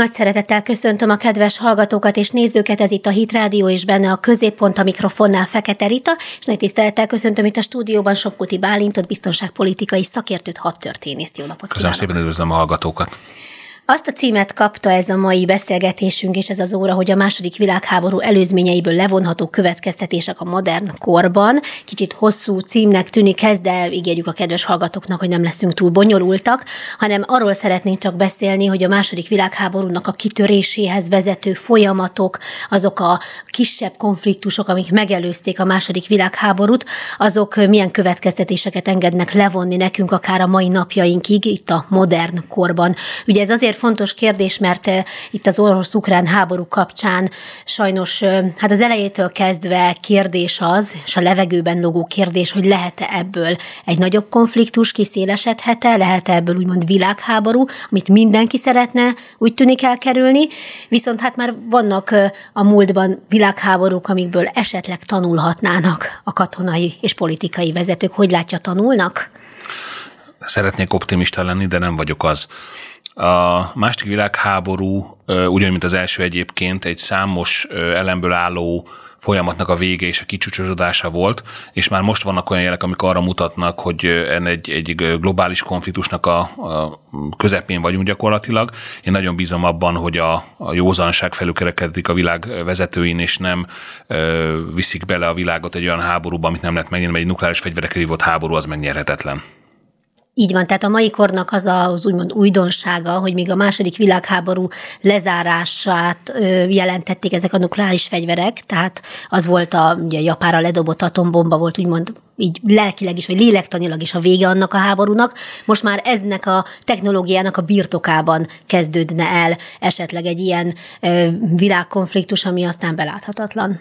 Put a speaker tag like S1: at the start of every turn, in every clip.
S1: Nagy szeretettel köszöntöm a kedves hallgatókat és nézőket, ez itt a Hit Rádió és benne a középpont a mikrofonnál Fekete Rita, és nagy tisztelettel köszöntöm itt a stúdióban Sopkuti Bálintot, biztonságpolitikai szakértőt, hadtörténészt. Jó napot
S2: Köszönöm szépen, üdvözlöm a hallgatókat.
S1: Azt a címet kapta ez a mai beszélgetésünk és ez az óra, hogy a második világháború előzményeiből levonható következtetések a modern korban. Kicsit hosszú címnek tűnik ez, de ígérjük a kedves hallgatóknak, hogy nem leszünk túl bonyolultak, hanem arról szeretnénk csak beszélni, hogy a második világháborúnak a kitöréséhez vezető folyamatok, azok a kisebb konfliktusok, amik megelőzték a második világháborút, azok milyen következtetéseket engednek levonni nekünk akár a mai napjainkig itt a modern korban. Ugye ez azért azért fontos kérdés, mert itt az orosz-ukrán háború kapcsán sajnos hát az elejétől kezdve kérdés az, és a levegőben logó kérdés, hogy lehet-e ebből egy nagyobb konfliktus, kiszélesedhet-e, lehet-e ebből úgymond világháború, amit mindenki szeretne, úgy tűnik elkerülni, viszont hát már vannak a múltban világháborúk, amikből esetleg tanulhatnának a katonai és politikai vezetők. Hogy látja, tanulnak?
S2: Szeretnék optimista lenni, de nem vagyok az. A második világháború, ugyanúgy, mint az első egyébként, egy számos elemből álló folyamatnak a vége és a kicsúcsosodása volt, és már most vannak olyan jelek, amik arra mutatnak, hogy en egy, egy globális konfliktusnak a, a közepén vagyunk gyakorlatilag. Én nagyon bízom abban, hogy a, a józanság felülkerekedik a világ vezetőin, és nem ö, viszik bele a világot egy olyan háborúba, amit nem lehet megnyerni, mert egy nukleáris fegyverekkel hívott háború az megnyerhetetlen.
S1: Így van, tehát a mai kornak az az úgymond újdonsága, hogy még a második világháború lezárását jelentették ezek a nukleáris fegyverek, tehát az volt a ugye, Japára ledobott atombomba volt úgymond így lelkileg is, vagy lélektanilag is a vége annak a háborúnak. Most már eznek a technológiának a birtokában kezdődne el esetleg egy ilyen világkonfliktus, ami aztán beláthatatlan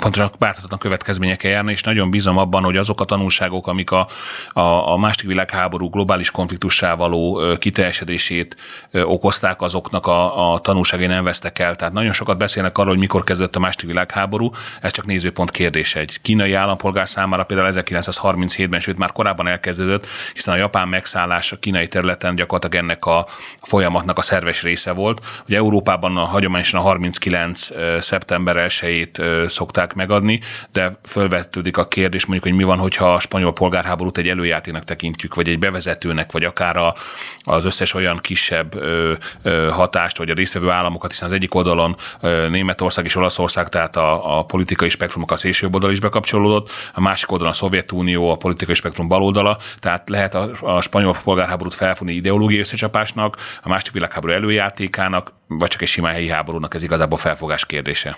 S2: pontosan bárhatatlan következményekkel járni, és nagyon bízom abban, hogy azok a tanulságok, amik a, a, a második világháború globális konfliktussá való kiteljesedését okozták, azoknak a, a tanulságai nem vesztek el. Tehát nagyon sokat beszélnek arról, hogy mikor kezdődött a második világháború, ez csak nézőpont kérdése. Egy kínai állampolgár számára például 1937-ben, sőt már korábban elkezdődött, hiszen a japán megszállás a kínai területen gyakorlatilag ennek a folyamatnak a szerves része volt. Ugye Európában a, hagyományosan a 39. szeptember 1 szokták tudták megadni, de fölvetődik a kérdés mondjuk, hogy mi van, hogyha a spanyol polgárháborút egy előjátéknak tekintjük, vagy egy bevezetőnek, vagy akár a, az összes olyan kisebb ö, ö, hatást, vagy a résztvevő államokat, hiszen az egyik oldalon ö, Németország és Olaszország, tehát a, a politikai spektrumok a szélső oldal is bekapcsolódott, a másik oldalon a Szovjetunió, a politikai spektrum baloldala, tehát lehet a, a spanyol polgárháborút felfogni ideológiai összecsapásnak, a második világháború előjátékának, vagy csak egy sima helyi háborúnak ez igazából felfogás kérdése?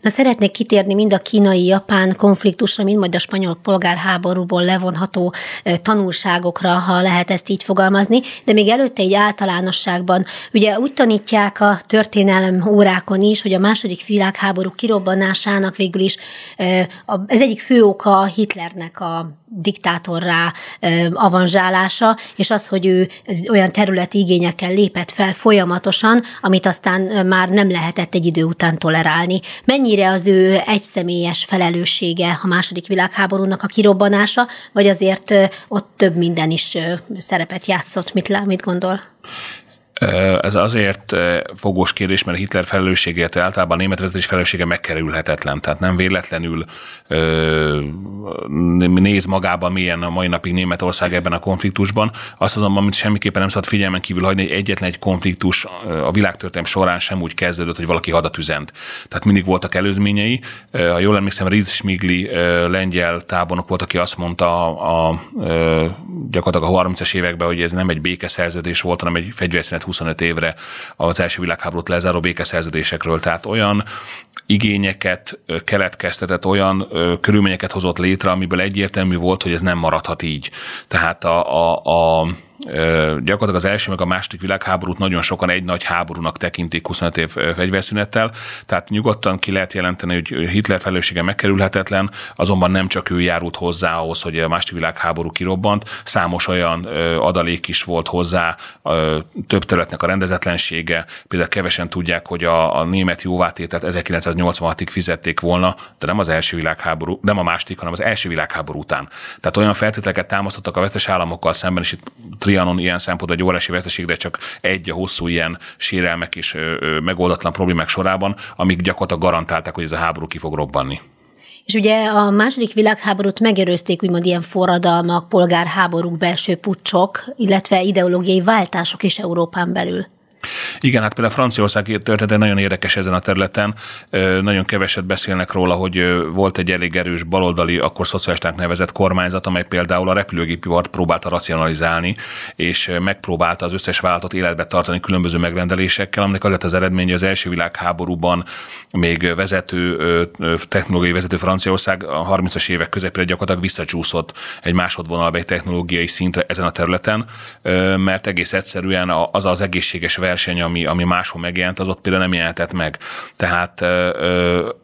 S1: Na szeretnék kitérni mind a kínai-japán konfliktusra, mind majd a spanyol polgárháborúból levonható tanulságokra, ha lehet ezt így fogalmazni, de még előtte egy általánosságban. Ugye úgy tanítják a történelem órákon is, hogy a második világháború kirobbanásának végül is ez egyik fő oka Hitlernek a diktátorrá avanzsálása, és az, hogy ő olyan területi igényekkel lépett fel folyamatosan, amit aztán már nem lehetett egy idő után tolerálni. Mennyire az ő egyszemélyes felelőssége a második világháborúnak a kirobbanása, vagy azért ott több minden is szerepet játszott? Mit, mit gondol?
S2: Ez azért fogós kérdés, mert Hitler felelősségét, általában a német vezetés felelőssége megkerülhetetlen. Tehát nem véletlenül néz magába milyen a mai napig Németország ebben a konfliktusban. Azt azonban, amit semmiképpen nem szabad figyelmen kívül hagyni, hogy egyetlen egy konfliktus a világtörténelem során sem úgy kezdődött, hogy valaki hadat üzent. Tehát mindig voltak előzményei. Ha jól emlékszem, Riz Smigli lengyel tábornok volt, aki azt mondta a, a, gyakorlatilag a 30-es években, hogy ez nem egy békeszerződés volt, hanem egy fegyverszünet 25 évre az első világháborút lezáró békeszerződésekről. Tehát olyan igényeket keletkeztetett, olyan körülményeket hozott létre, amiből egyértelmű volt, hogy ez nem maradhat így. Tehát a, a, a gyakorlatilag az első meg a második világháborút nagyon sokan egy nagy háborúnak tekintik 25 év fegyverszünettel, tehát nyugodtan ki lehet jelenteni, hogy Hitler felelőssége megkerülhetetlen, azonban nem csak ő járult hozzá ahhoz, hogy a második világháború kirobbant, számos olyan adalék is volt hozzá, több területnek a rendezetlensége, például kevesen tudják, hogy a, a német jóvátételt 1986-ig fizették volna, de nem az első világháború, nem a második, hanem az első világháború után. Tehát olyan feltételeket támasztottak a vesztes államokkal szemben, és itt Trianon ilyen szempontból egy órási veszteség, de csak egy a hosszú ilyen sérelmek és megoldatlan problémák sorában, amik gyakorlatilag garantálták, hogy ez a háború ki fog
S1: robbanni. És ugye a második világháborút megerőzték úgymond ilyen forradalmak, polgárháborúk, belső pucsok, illetve ideológiai váltások is Európán belül.
S2: Igen, hát például Franciaország története nagyon érdekes ezen a területen. Nagyon keveset beszélnek róla, hogy volt egy elég erős baloldali, akkor szocialisták nevezett kormányzat, amely például a repülőgépipart próbálta racionalizálni, és megpróbálta az összes vállalatot életbe tartani különböző megrendelésekkel, aminek az lett az eredménye, az első világháborúban még vezető, technológiai vezető Franciaország a 30-as évek közepére gyakorlatilag visszacsúszott egy másodvonalba egy technológiai szintre ezen a területen, mert egész egyszerűen az az egészséges verseny, ami, ami máshol megjelent, az ott például nem jelentett meg. Tehát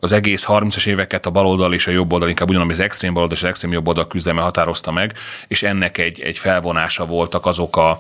S2: az egész 30-as éveket a baloldal és a oldal, inkább ugyanami az extrém baloldal és az extrém jobboldal küzdelme határozta meg, és ennek egy, egy felvonása voltak azok a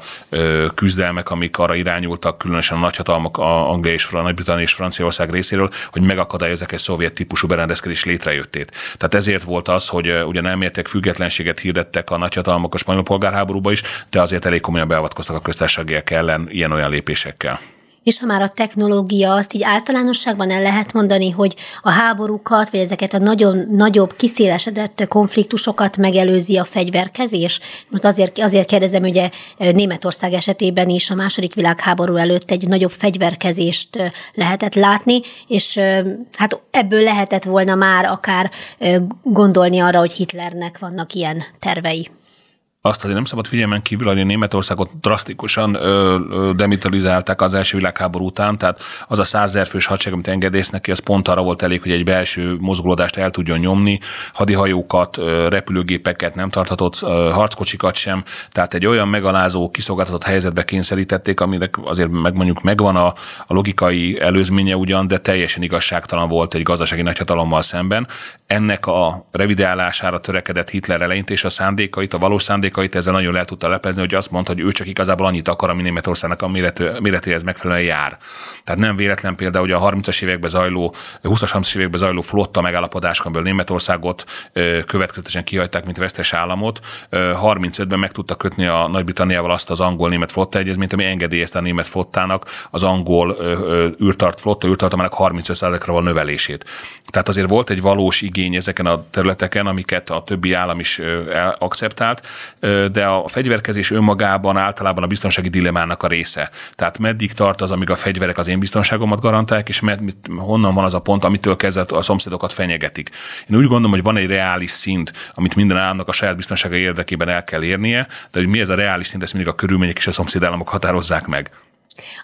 S2: küzdelmek, amik arra irányultak, különösen a nagyhatalmak a Anglia és a Nagy-Britannia és Franciaország részéről, hogy megakadályozzák egy szovjet típusú berendezkedés létrejöttét. Tehát ezért volt az, hogy ugye nem értek függetlenséget hirdettek a nagyhatalmak a spanyol polgárháborúba is, de azért elég komolyan beavatkoztak a köztársaságiak ellen ilyen-olyan lépések emberekkel.
S1: És ha már a technológia, azt így általánosságban el lehet mondani, hogy a háborúkat, vagy ezeket a nagyon nagyobb, kiszélesedett konfliktusokat megelőzi a fegyverkezés? Most azért, azért kérdezem, ugye Németország esetében is a második világháború előtt egy nagyobb fegyverkezést lehetett látni, és hát ebből lehetett volna már akár gondolni arra, hogy Hitlernek vannak ilyen tervei
S2: azt azért nem szabad figyelmen kívül, hogy a Németországot drasztikusan ö, ö, demilitarizálták az első világháború után, tehát az a százer fős hadsereg, amit engedésznek ki, az pont arra volt elég, hogy egy belső mozgolódást el tudjon nyomni, hadihajókat, ö, repülőgépeket nem tarthatott, ö, harckocsikat sem, tehát egy olyan megalázó, kiszolgáltatott helyzetbe kényszerítették, aminek azért meg mondjuk megvan a, a logikai előzménye ugyan, de teljesen igazságtalan volt egy gazdasági nagyhatalommal szemben. Ennek a revideálására törekedett Hitler eleinte és a szándékait, a valós szándékait amerikait ezzel nagyon le tudta lepezni, hogy azt mondta, hogy ő csak igazából annyit akar, ami Németországnak a méretű méretéhez megfelelően jár. Tehát nem véletlen például, hogy a 30-as években zajló, 20-as, as években zajló flotta megállapodás, amiből Németországot következetesen kihagyták, mint vesztes államot. 35-ben meg tudta kötni a Nagy-Britanniával azt az angol-német flotta egyezményt, ami engedélyezte a német flottának az angol űrtart flotta űrtartamának 35%-ra való növelését. Tehát azért volt egy valós igény ezeken a területeken, amiket a többi állam is akceptált, de a fegyverkezés önmagában általában a biztonsági dilemának a része. Tehát meddig tart az, amíg a fegyverek az én biztonságomat garantálják, és med, mit, honnan van az a pont, amitől kezdett a szomszédokat fenyegetik. Én úgy gondolom, hogy van egy reális szint, amit minden államnak a saját biztonsága érdekében el kell érnie, de hogy mi ez a reális szint, ezt mindig a körülmények és a szomszédállamok határozzák meg.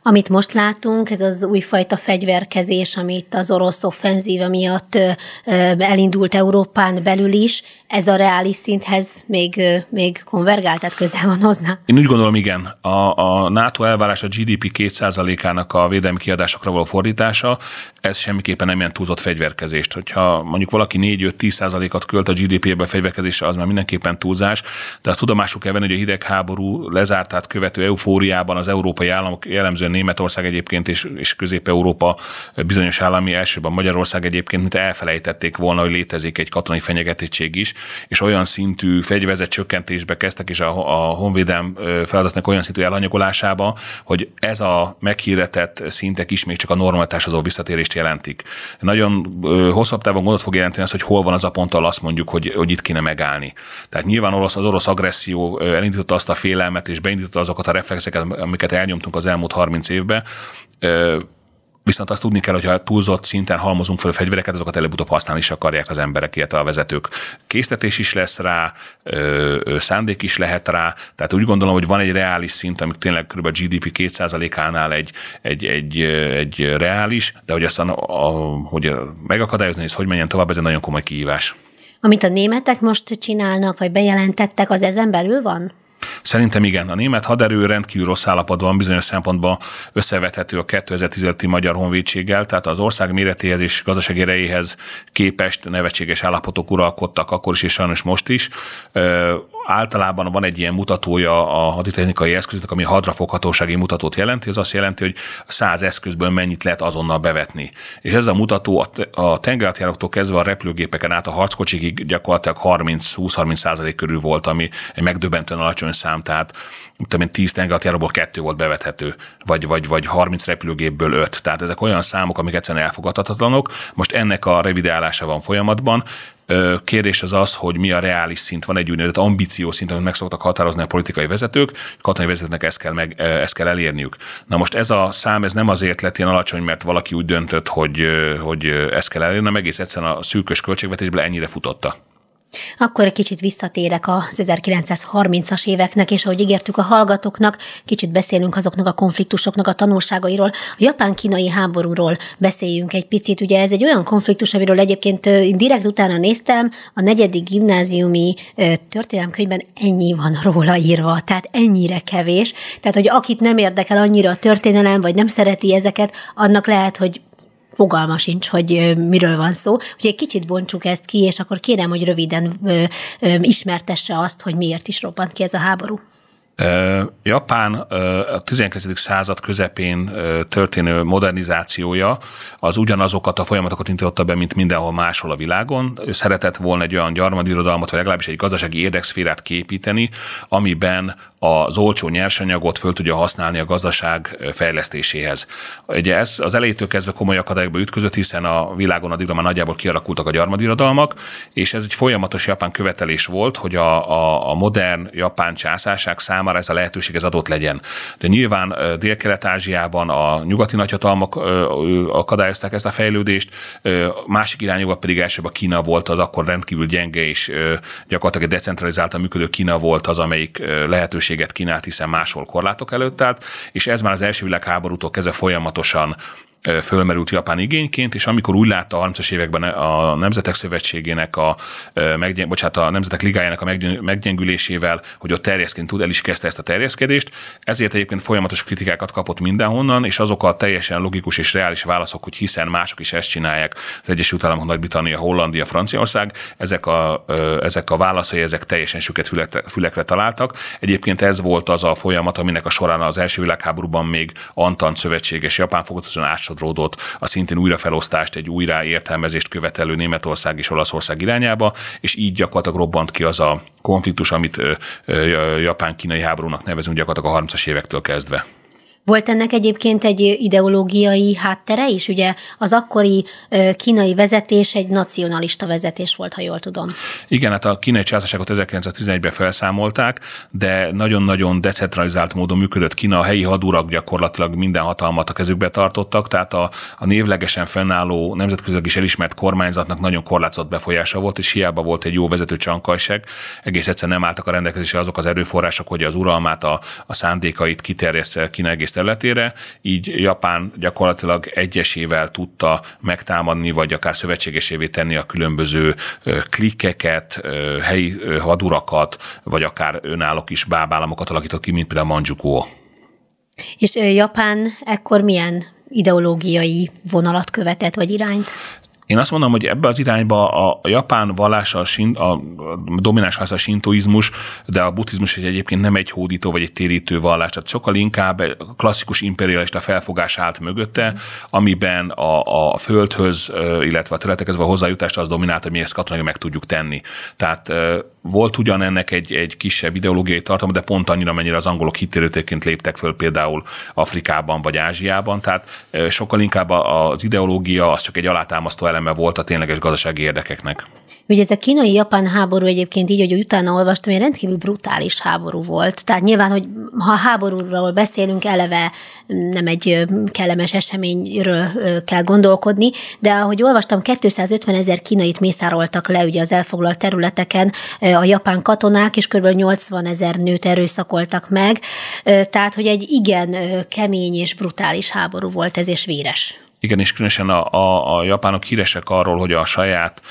S1: Amit most látunk, ez az újfajta fegyverkezés, amit az orosz offenzíva miatt elindult Európán belül is, ez a reális szinthez még, még konvergál, tehát közel van hozzá?
S2: Én úgy gondolom, igen. A, a NATO elvárás a GDP 2%-ának a védelmi kiadásokra való fordítása, ez semmiképpen nem ilyen túlzott fegyverkezést. Hogyha mondjuk valaki 4-5-10%-at költ a GDP-be fegyverkezésre, az már mindenképpen túlzás, de azt tudomásuk kell venni, hogy a hidegháború lezártát követő eufóriában az európai államok jellemzően Németország egyébként és, és Közép-Európa bizonyos állami, elsőben Magyarország egyébként, mint elfelejtették volna, hogy létezik egy katonai fenyegetettség is, és olyan szintű fegyverzet csökkentésbe kezdtek, és a, a honvédelm feladatnak olyan szintű elhanyagolásába, hogy ez a meghirdetett szintek is még csak a normalitáshoz visszatérést jelentik. Nagyon hosszabb távon gondot fog jelenteni az, hogy hol van az a pont, ahol azt mondjuk, hogy, hogy itt kéne megállni. Tehát nyilván orosz, az orosz agresszió elindította azt a félelmet, és beindította azokat a reflexeket, amiket elnyomtunk az elmúlt elmúlt 30 évben. Viszont azt tudni kell, hogy ha túlzott szinten halmozunk fel a fegyvereket, azokat előbb-utóbb használni is akarják az emberek, illetve a vezetők. Késztetés is lesz rá, szándék is lehet rá, tehát úgy gondolom, hogy van egy reális szint, amik tényleg kb. a GDP 2%-ánál egy, egy, egy, egy reális, de hogy aztán a, a, hogy megakadályozni, hogy hogy menjen tovább, ez egy nagyon komoly kihívás.
S1: Amit a németek most csinálnak, vagy bejelentettek, az ezen belül van?
S2: Szerintem igen, a német haderő rendkívül rossz állapotban van, bizonyos szempontban összevethető a 2015-i magyar honvédséggel, tehát az ország méretéhez és gazdasági erejéhez képest nevetséges állapotok uralkodtak akkor is, és sajnos most is. Ö, általában van egy ilyen mutatója a haditechnikai eszköznek, ami hadrafoghatósági mutatót jelenti, ez azt jelenti, hogy 100 eszközből mennyit lehet azonnal bevetni. És ez a mutató a tengerátjáróktól kezdve a repülőgépeken át a harckocsikig gyakorlatilag 30-20-30 százalék körül volt, ami egy megdöbbentően alacsony arányszám, tehát tudom én, 10 tengeralattjáróból kettő volt bevethető, vagy, vagy, vagy 30 repülőgépből 5. Tehát ezek olyan számok, amik egyszerűen elfogadhatatlanok. Most ennek a revidálása van folyamatban. Kérdés az az, hogy mi a reális szint, van egy úgynevezett ambíció szint, amit meg szoktak határozni a politikai vezetők, katonai vezetőknek ezt kell, meg, ezt kell elérniük. Na most ez a szám, ez nem azért lett ilyen alacsony, mert valaki úgy döntött, hogy, hogy ezt kell elérni, hanem egész egyszerűen a szűkös költségvetésből ennyire futotta.
S1: Akkor egy kicsit visszatérek az 1930-as éveknek, és ahogy ígértük a hallgatóknak, kicsit beszélünk azoknak a konfliktusoknak a tanulságairól. A japán-kínai háborúról beszéljünk egy picit. Ugye ez egy olyan konfliktus, amiről egyébként direkt utána néztem, a negyedik gimnáziumi történelemkönyvben ennyi van róla írva, tehát ennyire kevés. Tehát, hogy akit nem érdekel annyira a történelem, vagy nem szereti ezeket, annak lehet, hogy fogalma sincs, hogy miről van szó. Úgyhogy egy kicsit bontsuk ezt ki, és akkor kérem, hogy röviden ismertesse azt, hogy miért is robbant ki ez a háború.
S2: Japán a 19. század közepén történő modernizációja az ugyanazokat a folyamatokat indította be, mint mindenhol máshol a világon. Ő szeretett volna egy olyan gyarmadirodalmat, vagy legalábbis egy gazdasági érdekszférát képíteni, amiben az olcsó nyersanyagot föl tudja használni a gazdaság fejlesztéséhez. Ugye ez az elejétől kezdve komoly akadályokba ütközött, hiszen a világon addigra már nagyjából kialakultak a gyarmadirodalmak, és ez egy folyamatos japán követelés volt, hogy a, a, a modern japán császárság számára számára ez a lehetőség ez adott legyen. De nyilván Dél-Kelet-Ázsiában a nyugati nagyhatalmak akadályozták ezt a fejlődést, másik irányokban pedig elsőbb a Kína volt az akkor rendkívül gyenge és gyakorlatilag egy decentralizáltan működő Kína volt az, amelyik lehetőséget kínált, hiszen máshol korlátok előtt állt, és ez már az első világháborútól kezdve folyamatosan fölmerült japán igényként, és amikor úgy látta a 30-as években a Nemzetek Szövetségének, a, meggyeng, bocsánat, a Nemzetek Ligájának a meggyengülésével, hogy ott terjeszként tud, el is kezdte ezt a terjeszkedést, ezért egyébként folyamatos kritikákat kapott mindenhonnan, és azok a teljesen logikus és reális válaszok, hogy hiszen mások is ezt csinálják, az Egyesült Államok, Nagy-Britannia, Hollandia, Franciaország, ezek a, ezek a válaszai, ezek teljesen süket fülekre, találtak. Egyébként ez volt az a folyamat, aminek a során az első világháborúban még Antant szövetséges Japán fokozatosan sodródott a szintén újrafelosztást, egy újraértelmezést követelő Németország és Olaszország irányába, és így gyakorlatilag robbant ki az a konfliktus, amit japán-kínai háborúnak nevezünk gyakorlatilag a 30-as évektől kezdve.
S1: Volt ennek egyébként egy ideológiai háttere is? Ugye az akkori kínai vezetés egy nacionalista vezetés volt, ha jól tudom.
S2: Igen, hát a kínai császárságot 1911-ben felszámolták, de nagyon-nagyon decentralizált módon működött Kína. A helyi hadurak gyakorlatilag minden hatalmat a kezükbe tartottak, tehát a, a névlegesen fennálló nemzetközileg is elismert kormányzatnak nagyon korlátozott befolyása volt, és hiába volt egy jó vezető csankajság, egész egyszerűen nem álltak a rendelkezésre azok az erőforrások, hogy az uralmát, a, a szándékait kiterjessze Kína egész területére, így Japán gyakorlatilag egyesével tudta megtámadni, vagy akár szövetségesévé tenni a különböző klikkeket, helyi hadurakat, vagy akár önállók is bábállamokat alakított ki, mint például Manchukuo.
S1: És Japán ekkor milyen ideológiai vonalat követett, vagy irányt?
S2: Én azt mondom, hogy ebbe az irányba a, a japán vallása, a, a domináns vallása a sintoizmus, de a buddhizmus egy egyébként nem egy hódító vagy egy térítő vallás, tehát sokkal inkább klasszikus imperialista felfogás állt mögötte, amiben a, a földhöz, illetve a területekhez való hozzájutást az dominált, hogy mi ezt katonai meg tudjuk tenni. Tehát volt ugyan ennek egy, egy kisebb ideológiai tartalma, de pont annyira, mennyire az angolok hittérőtéként léptek föl például Afrikában vagy Ázsiában, tehát sokkal inkább az ideológia az csak egy alátámasztó eleme volt a tényleges gazdasági érdekeknek.
S1: Ugye ez a kínai-japán háború egyébként így, hogy utána olvastam, egy rendkívül brutális háború volt. Tehát nyilván, hogy ha háborúról beszélünk, eleve nem egy kellemes eseményről kell gondolkodni, de ahogy olvastam, 250 ezer kínait mészároltak le ugye az elfoglalt területeken a japán katonák, és kb. 80 ezer nőt erőszakoltak meg. Tehát, hogy egy igen kemény és brutális háború volt ez, és véres.
S2: Igen, és különösen a, a, a japánok híresek arról, hogy a saját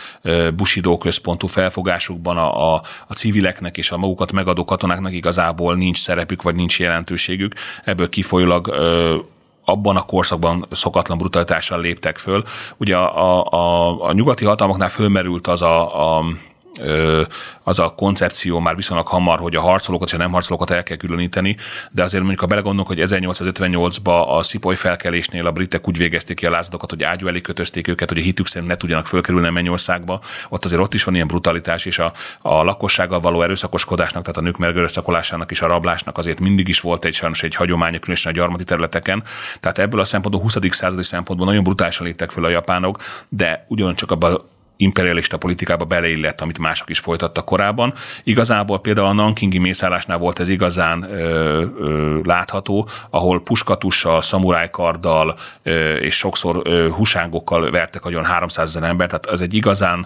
S2: busidó központú felfogásukban a, a, a civileknek és a magukat megadó katonáknak igazából nincs szerepük, vagy nincs jelentőségük. Ebből kifolyólag abban a korszakban szokatlan brutalitással léptek föl. Ugye a, a, a, a nyugati hatalmaknál fölmerült az a, a az a koncepció már viszonylag hamar, hogy a harcolókat és a nem harcolókat el kell különíteni, de azért mondjuk, ha belegondolok, hogy 1858-ban a szipoly felkelésnél a britek úgy végezték ki a lázadokat, hogy ágyú elé kötözték őket, hogy a hitük szerint ne tudjanak fölkerülni a mennyországba, ott azért ott is van ilyen brutalitás, és a, a lakossággal való erőszakoskodásnak, tehát a nők megerőszakolásának és a rablásnak azért mindig is volt egy sajnos egy hagyománya, különösen a gyarmati területeken. Tehát ebből a szempontból, 20. századi szempontból nagyon brutálisan léptek föl a japánok, de ugyancsak abban imperialista politikába beleillett, amit mások is folytattak korábban. Igazából például a Nankingi mészállásnál volt ez igazán ö, ö, látható, ahol puskatussal, szamurájkarddal ö, és sokszor ö, husángokkal vertek agyon 300 ezer ember, tehát ez egy igazán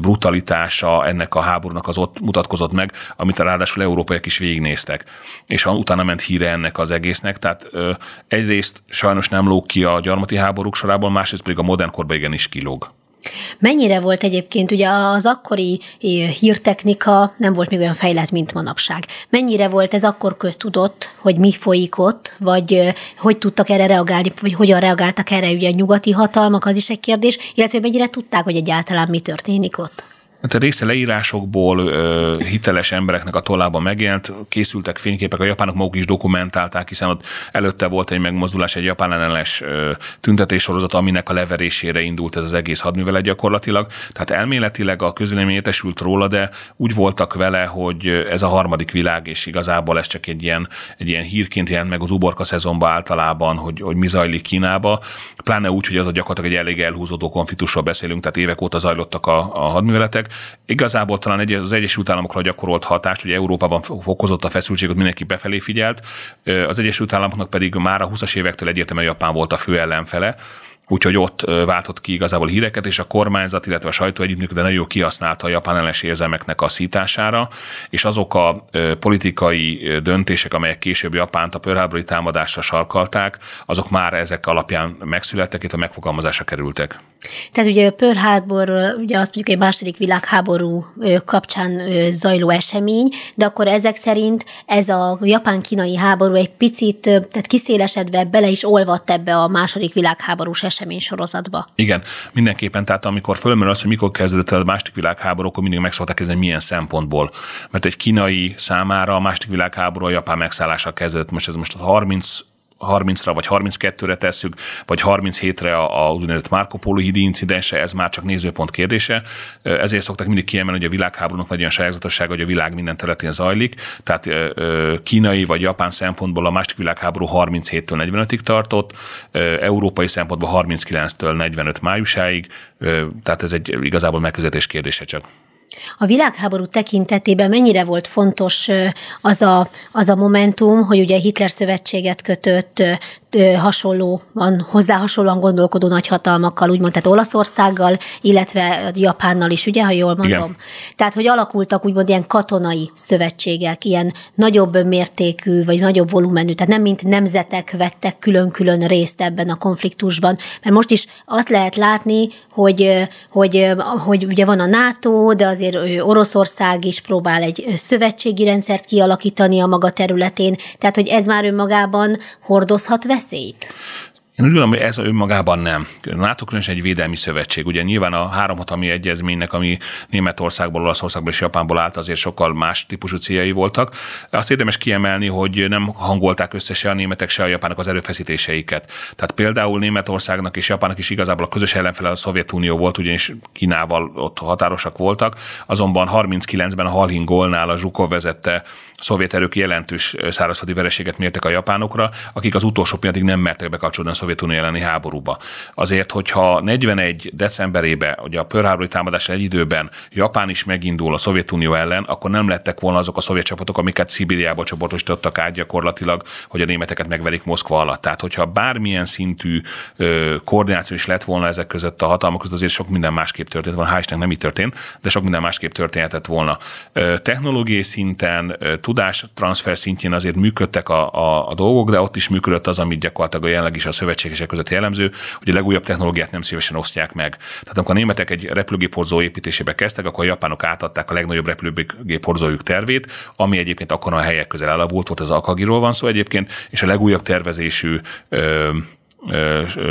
S2: brutalitása ennek a háborúnak az ott mutatkozott meg, amit ráadásul európaiak is végignéztek. És utána ment híre ennek az egésznek, tehát ö, egyrészt sajnos nem lóg ki a gyarmati háborúk sorából, másrészt pedig a modern korban igenis kilóg.
S1: Mennyire volt egyébként, ugye az akkori eh, hírtechnika nem volt még olyan fejlett, mint manapság. Mennyire volt ez akkor köztudott, hogy mi folyik ott, vagy eh, hogy tudtak erre reagálni, vagy hogyan reagáltak erre ugye a nyugati hatalmak, az is egy kérdés, illetve mennyire tudták, hogy egyáltalán mi történik ott?
S2: Hát a része leírásokból ö, hiteles embereknek a tollában megjelent, készültek fényképek, a japánok maguk is dokumentálták, hiszen ott előtte volt egy megmozdulás, egy japán ellenes tüntetéssorozat, aminek a leverésére indult ez az egész hadművelet gyakorlatilag. Tehát elméletileg a közülemény értesült róla, de úgy voltak vele, hogy ez a harmadik világ, és igazából ez csak egy ilyen, egy ilyen hírként jelent meg az uborka szezonban általában, hogy, hogy mi zajlik Kínába, pláne úgy, hogy az a gyakorlatilag egy elég elhúzódó konfliktusról beszélünk, tehát évek óta zajlottak a, a hadműveletek, Igazából talán egy, az Egyesült Államokra gyakorolt hatást, hogy Európában fokozott a feszültség, ott mindenki befelé figyelt, az Egyesült Államoknak pedig már a 20-as évektől egyértelműen Japán volt a fő ellenfele, Úgyhogy ott váltott ki igazából híreket, és a kormányzat, illetve a sajtó együttműködve nagyon jól kihasználta a japán ellenes érzelmeknek a szítására, és azok a politikai döntések, amelyek később Japánt a Pearl támadásra sarkalták, azok már ezek alapján megszülettek, itt a megfogalmazásra kerültek.
S1: Tehát ugye a pörhábor, ugye azt mondjuk egy második világháború kapcsán zajló esemény, de akkor ezek szerint ez a japán-kínai háború egy picit, tehát kiszélesedve bele is olvadt ebbe a második világháborús esemény esemény sorozatba.
S2: Igen, mindenképpen, tehát amikor fölmerül az, hogy mikor kezdődött el a második világháború, akkor mindig megszokták szokták kezdeni, milyen szempontból. Mert egy kínai számára a második világháború a japán megszállása kezdődött, most ez most a 30 30-ra vagy 32-re tesszük, vagy 37-re az úgynevezett Marco Polo hídi incidense, ez már csak nézőpont kérdése. Ezért szoktak mindig kiemelni, hogy a világháborúnak nagyon sajátosság, hogy a világ minden területén zajlik. Tehát kínai vagy japán szempontból a második világháború 37-től 45-ig tartott, európai szempontból 39-től 45 májusáig, tehát ez egy igazából megközelítés kérdése csak.
S1: A világháború tekintetében mennyire volt fontos az a, az a momentum, hogy ugye Hitler szövetséget kötött hasonlóan, hozzá hasonlóan gondolkodó nagyhatalmakkal, úgymond, tehát Olaszországgal, illetve Japánnal is, ugye, ha jól mondom? Igen. Tehát, hogy alakultak úgymond ilyen katonai szövetségek, ilyen nagyobb mértékű, vagy nagyobb volumenű, tehát nem mint nemzetek vettek külön-külön részt ebben a konfliktusban, mert most is azt lehet látni, hogy, hogy, hogy ugye van a NATO, de az azért Oroszország is próbál egy szövetségi rendszert kialakítani a maga területén, tehát hogy ez már önmagában hordozhat veszélyt?
S2: Én úgy gondolom, hogy ez önmagában nem. A NATO különösen egy védelmi szövetség. Ugye nyilván a hatalmi egyezménynek, ami Németországból, Olaszországból és Japánból állt, azért sokkal más típusú céljai voltak. Azt érdemes kiemelni, hogy nem hangolták össze se a németek, se a japánok az erőfeszítéseiket. Tehát például Németországnak és Japánnak is igazából a közös ellenfele a Szovjetunió volt, ugyanis Kínával ott határosak voltak, azonban 39-ben a Halhingolnál a Zsukov vezette szovjet erők jelentős szárazföldi vereséget mértek a japánokra, akik az utolsó pillanatig nem mertek bekapcsolódni a Szovjetunió elleni háborúba. Azért, hogyha 41. decemberébe, ugye a pörhárói támadás egy időben Japán is megindul a Szovjetunió ellen, akkor nem lettek volna azok a szovjet csapatok, amiket Szibériába csoportosítottak át gyakorlatilag, hogy a németeket megverik Moszkva alatt. Tehát, hogyha bármilyen szintű ö, koordináció is lett volna ezek között a hatalmak között, azért sok minden másképp történt volna. Hát, nem így történt, de sok minden másképp történhetett volna. Ö, technológiai szinten, ö, tudás transfer szintjén azért működtek a, a, a dolgok, de ott is működött az, amit gyakorlatilag a jelenleg is a szövetségesek között jellemző, hogy a legújabb technológiát nem szívesen osztják meg. Tehát amikor a németek egy repülőgéporzó építésébe kezdtek, akkor a japánok átadták a legnagyobb repülőgéporzójuk tervét, ami egyébként akkor a helyek közel elavult volt, az Akagiról van szó egyébként, és a legújabb tervezésű ö,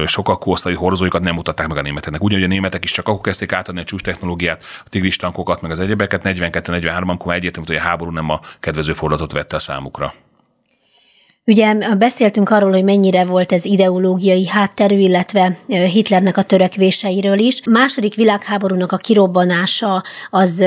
S2: sokak kósztai horzóikat nem mutatták meg a németeknek. Ugyanúgy a németek is csak akkor kezdték átadni a csúcs technológiát, a tigris tankokat, meg az egyebeket, 42-43-ban, akkor egyértelmű, hogy a háború nem a kedvező fordulatot vette a számukra.
S1: Ugye beszéltünk arról, hogy mennyire volt ez ideológiai hátterű, illetve Hitlernek a törekvéseiről is. Második világháborúnak a kirobbanása az,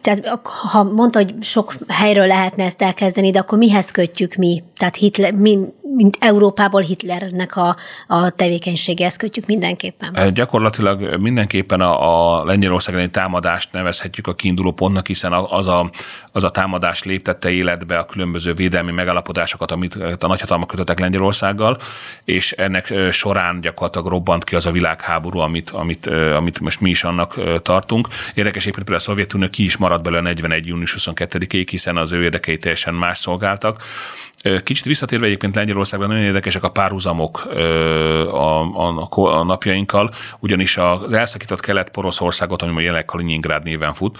S1: tehát ha mondta, hogy sok helyről lehetne ezt elkezdeni, de akkor mihez kötjük mi? Tehát Hitler, mi, mint Európából Hitlernek a, a tevékenységehez kötjük mindenképpen.
S2: Gyakorlatilag mindenképpen a, a lengyelországi támadást nevezhetjük a kiinduló pontnak, hiszen az a, az a támadás léptette életbe a különböző védelmi megállapodásokat, amit eh, a nagyhatalmak kötöttek Lengyelországgal, és ennek eh, során gyakorlatilag robbant ki az a világháború, amit, amit, eh, amit most mi is annak tartunk. Érdekes éppen, például a Szovjetunió ki is maradt belőle 41. június 22-ig, hiszen az ő érdekei teljesen más szolgáltak. Kicsit visszatérve egyébként Lengyelországban nagyon érdekesek a párhuzamok a, a, a napjainkkal, ugyanis az elszakított kelet-poroszországot, ami jelenleg Kaliningrád néven fut,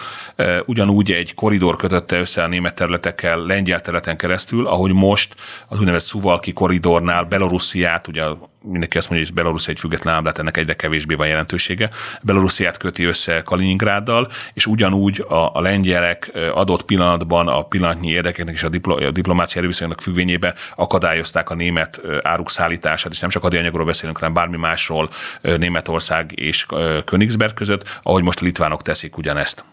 S2: ugyanúgy egy koridor kötötte össze a német területekkel lengyel területen keresztül, ahogy most az úgynevezett Szuvalki koridornál Belorussziát, ugye mindenki azt mondja, hogy Belarus egy független állam, de hát ennek egyre kevésbé van jelentősége. Belorussziát köti össze Kaliningráddal, és ugyanúgy a, a lengyelek adott pillanatban a pillanatnyi érdekeknek és a, diplo, a diplomáciai erőviszonyoknak függvényében akadályozták a német áruk szállítását, és nem csak anyagról beszélünk, hanem bármi másról Németország és Königsberg között, ahogy most a litvánok teszik ugyanezt.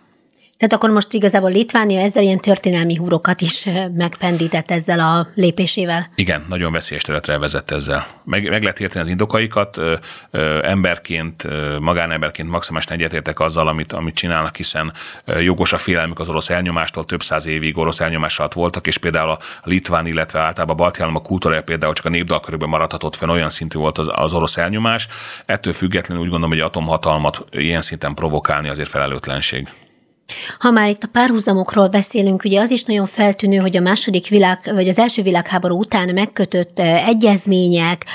S1: Tehát akkor most igazából Litvánia ezzel ilyen történelmi húrokat is megpendített ezzel a lépésével.
S2: Igen, nagyon veszélyes területre vezet ezzel. Meg, meg lehet érteni az indokaikat, ö, ö, emberként, ö, magánemberként maximálisan egyetértek azzal, amit, amit csinálnak, hiszen jogos a félelmük az orosz elnyomástól, több száz évig orosz elnyomás alatt voltak, és például a litván, illetve általában a balti a kultúrája például csak a népdalkörökben maradhatott fenn, olyan szintű volt az, az orosz elnyomás. Ettől függetlenül úgy gondolom, hogy atomhatalmat ilyen szinten provokálni azért felelőtlenség.
S1: Ha már itt a párhuzamokról beszélünk, ugye az is nagyon feltűnő, hogy a második világ, vagy az első világháború után megkötött egyezmények,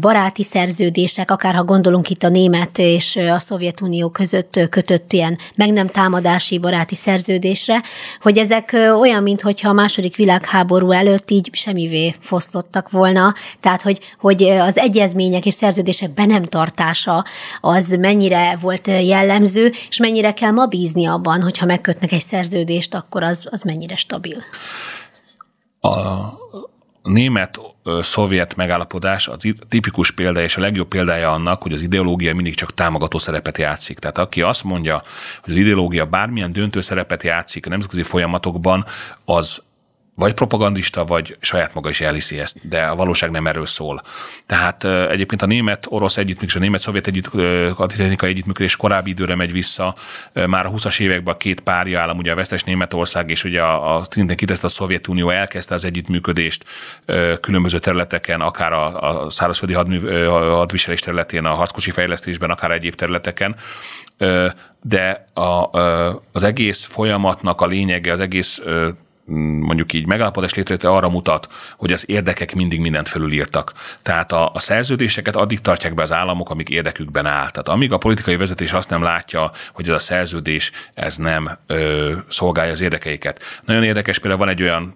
S1: baráti szerződések, akár ha gondolunk itt a német és a Szovjetunió között kötött ilyen meg nem támadási baráti szerződésre, hogy ezek olyan, mintha a második világháború előtt így semmivé fosztottak volna, tehát hogy, hogy az egyezmények és szerződések be nem tartása az mennyire volt jellemző, és mennyire kell ma bízni abban, abban, hogyha megkötnek egy szerződést, akkor az, az mennyire stabil?
S2: A német-szovjet megállapodás az tipikus példa és a legjobb példája annak, hogy az ideológia mindig csak támogató szerepet játszik. Tehát aki azt mondja, hogy az ideológia bármilyen döntő szerepet játszik a nemzetközi folyamatokban, az vagy propagandista, vagy saját maga is elhiszi ezt, de a valóság nem erről szól. Tehát egyébként a német-orosz együttműködés, a német-szovjet együtt, együttműködés korábbi időre megy vissza. Már a 20-as években a két párja állam, ugye a vesztes Németország és ugye a, a kitesz a Szovjetunió elkezdte az együttműködést különböző területeken, akár a, a szárazföldi hadmű, hadviselés területén, a harckocsi fejlesztésben, akár egyéb területeken de a, az egész folyamatnak a lényege, az egész mondjuk így megállapodás létrejötte arra mutat, hogy az érdekek mindig mindent felülírtak. Tehát a, a szerződéseket addig tartják be az államok, amik érdekükben áll. Tehát amíg a politikai vezetés azt nem látja, hogy ez a szerződés ez nem ö, szolgálja az érdekeiket. Nagyon érdekes, például van egy olyan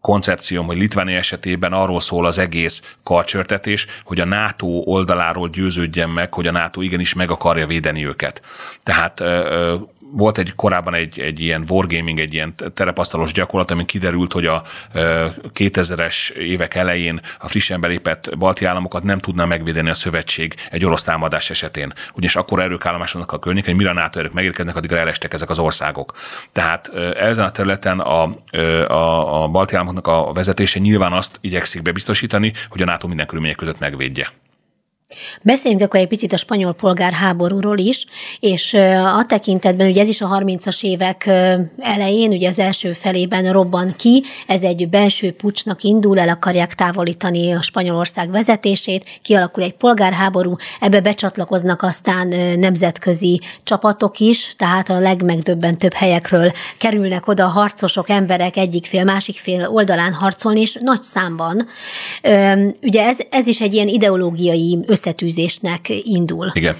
S2: koncepcióm, hogy Litvánia esetében arról szól az egész karcsörtetés, hogy a NATO oldaláról győződjen meg, hogy a NATO igenis meg akarja védeni őket. Tehát volt egy korábban egy, egy ilyen wargaming, egy ilyen terepasztalos gyakorlat, ami kiderült, hogy a 2000-es évek elején a frissen belépett balti államokat nem tudná megvédeni a szövetség egy orosz támadás esetén. Ugyanis akkor erők állomásodnak a környék, hogy mire a NATO erők megérkeznek, addig elestek ezek az országok. Tehát ezen a területen a, a, a balti államoknak a vezetése nyilván azt igyekszik bebiztosítani, hogy a NATO minden körülmények között megvédje.
S1: Beszéljünk akkor egy picit a spanyol polgárháborúról is, és a tekintetben, ugye ez is a 30-as évek elején, ugye az első felében robban ki, ez egy belső pucsnak indul, el akarják távolítani a Spanyolország vezetését, kialakul egy polgárháború, ebbe becsatlakoznak aztán nemzetközi csapatok is, tehát a több helyekről kerülnek oda harcosok, emberek egyik fél, másik fél oldalán harcolni, és nagy számban. Ugye ez, ez is egy ilyen ideológiai össze összetűzésnek indul. Igen.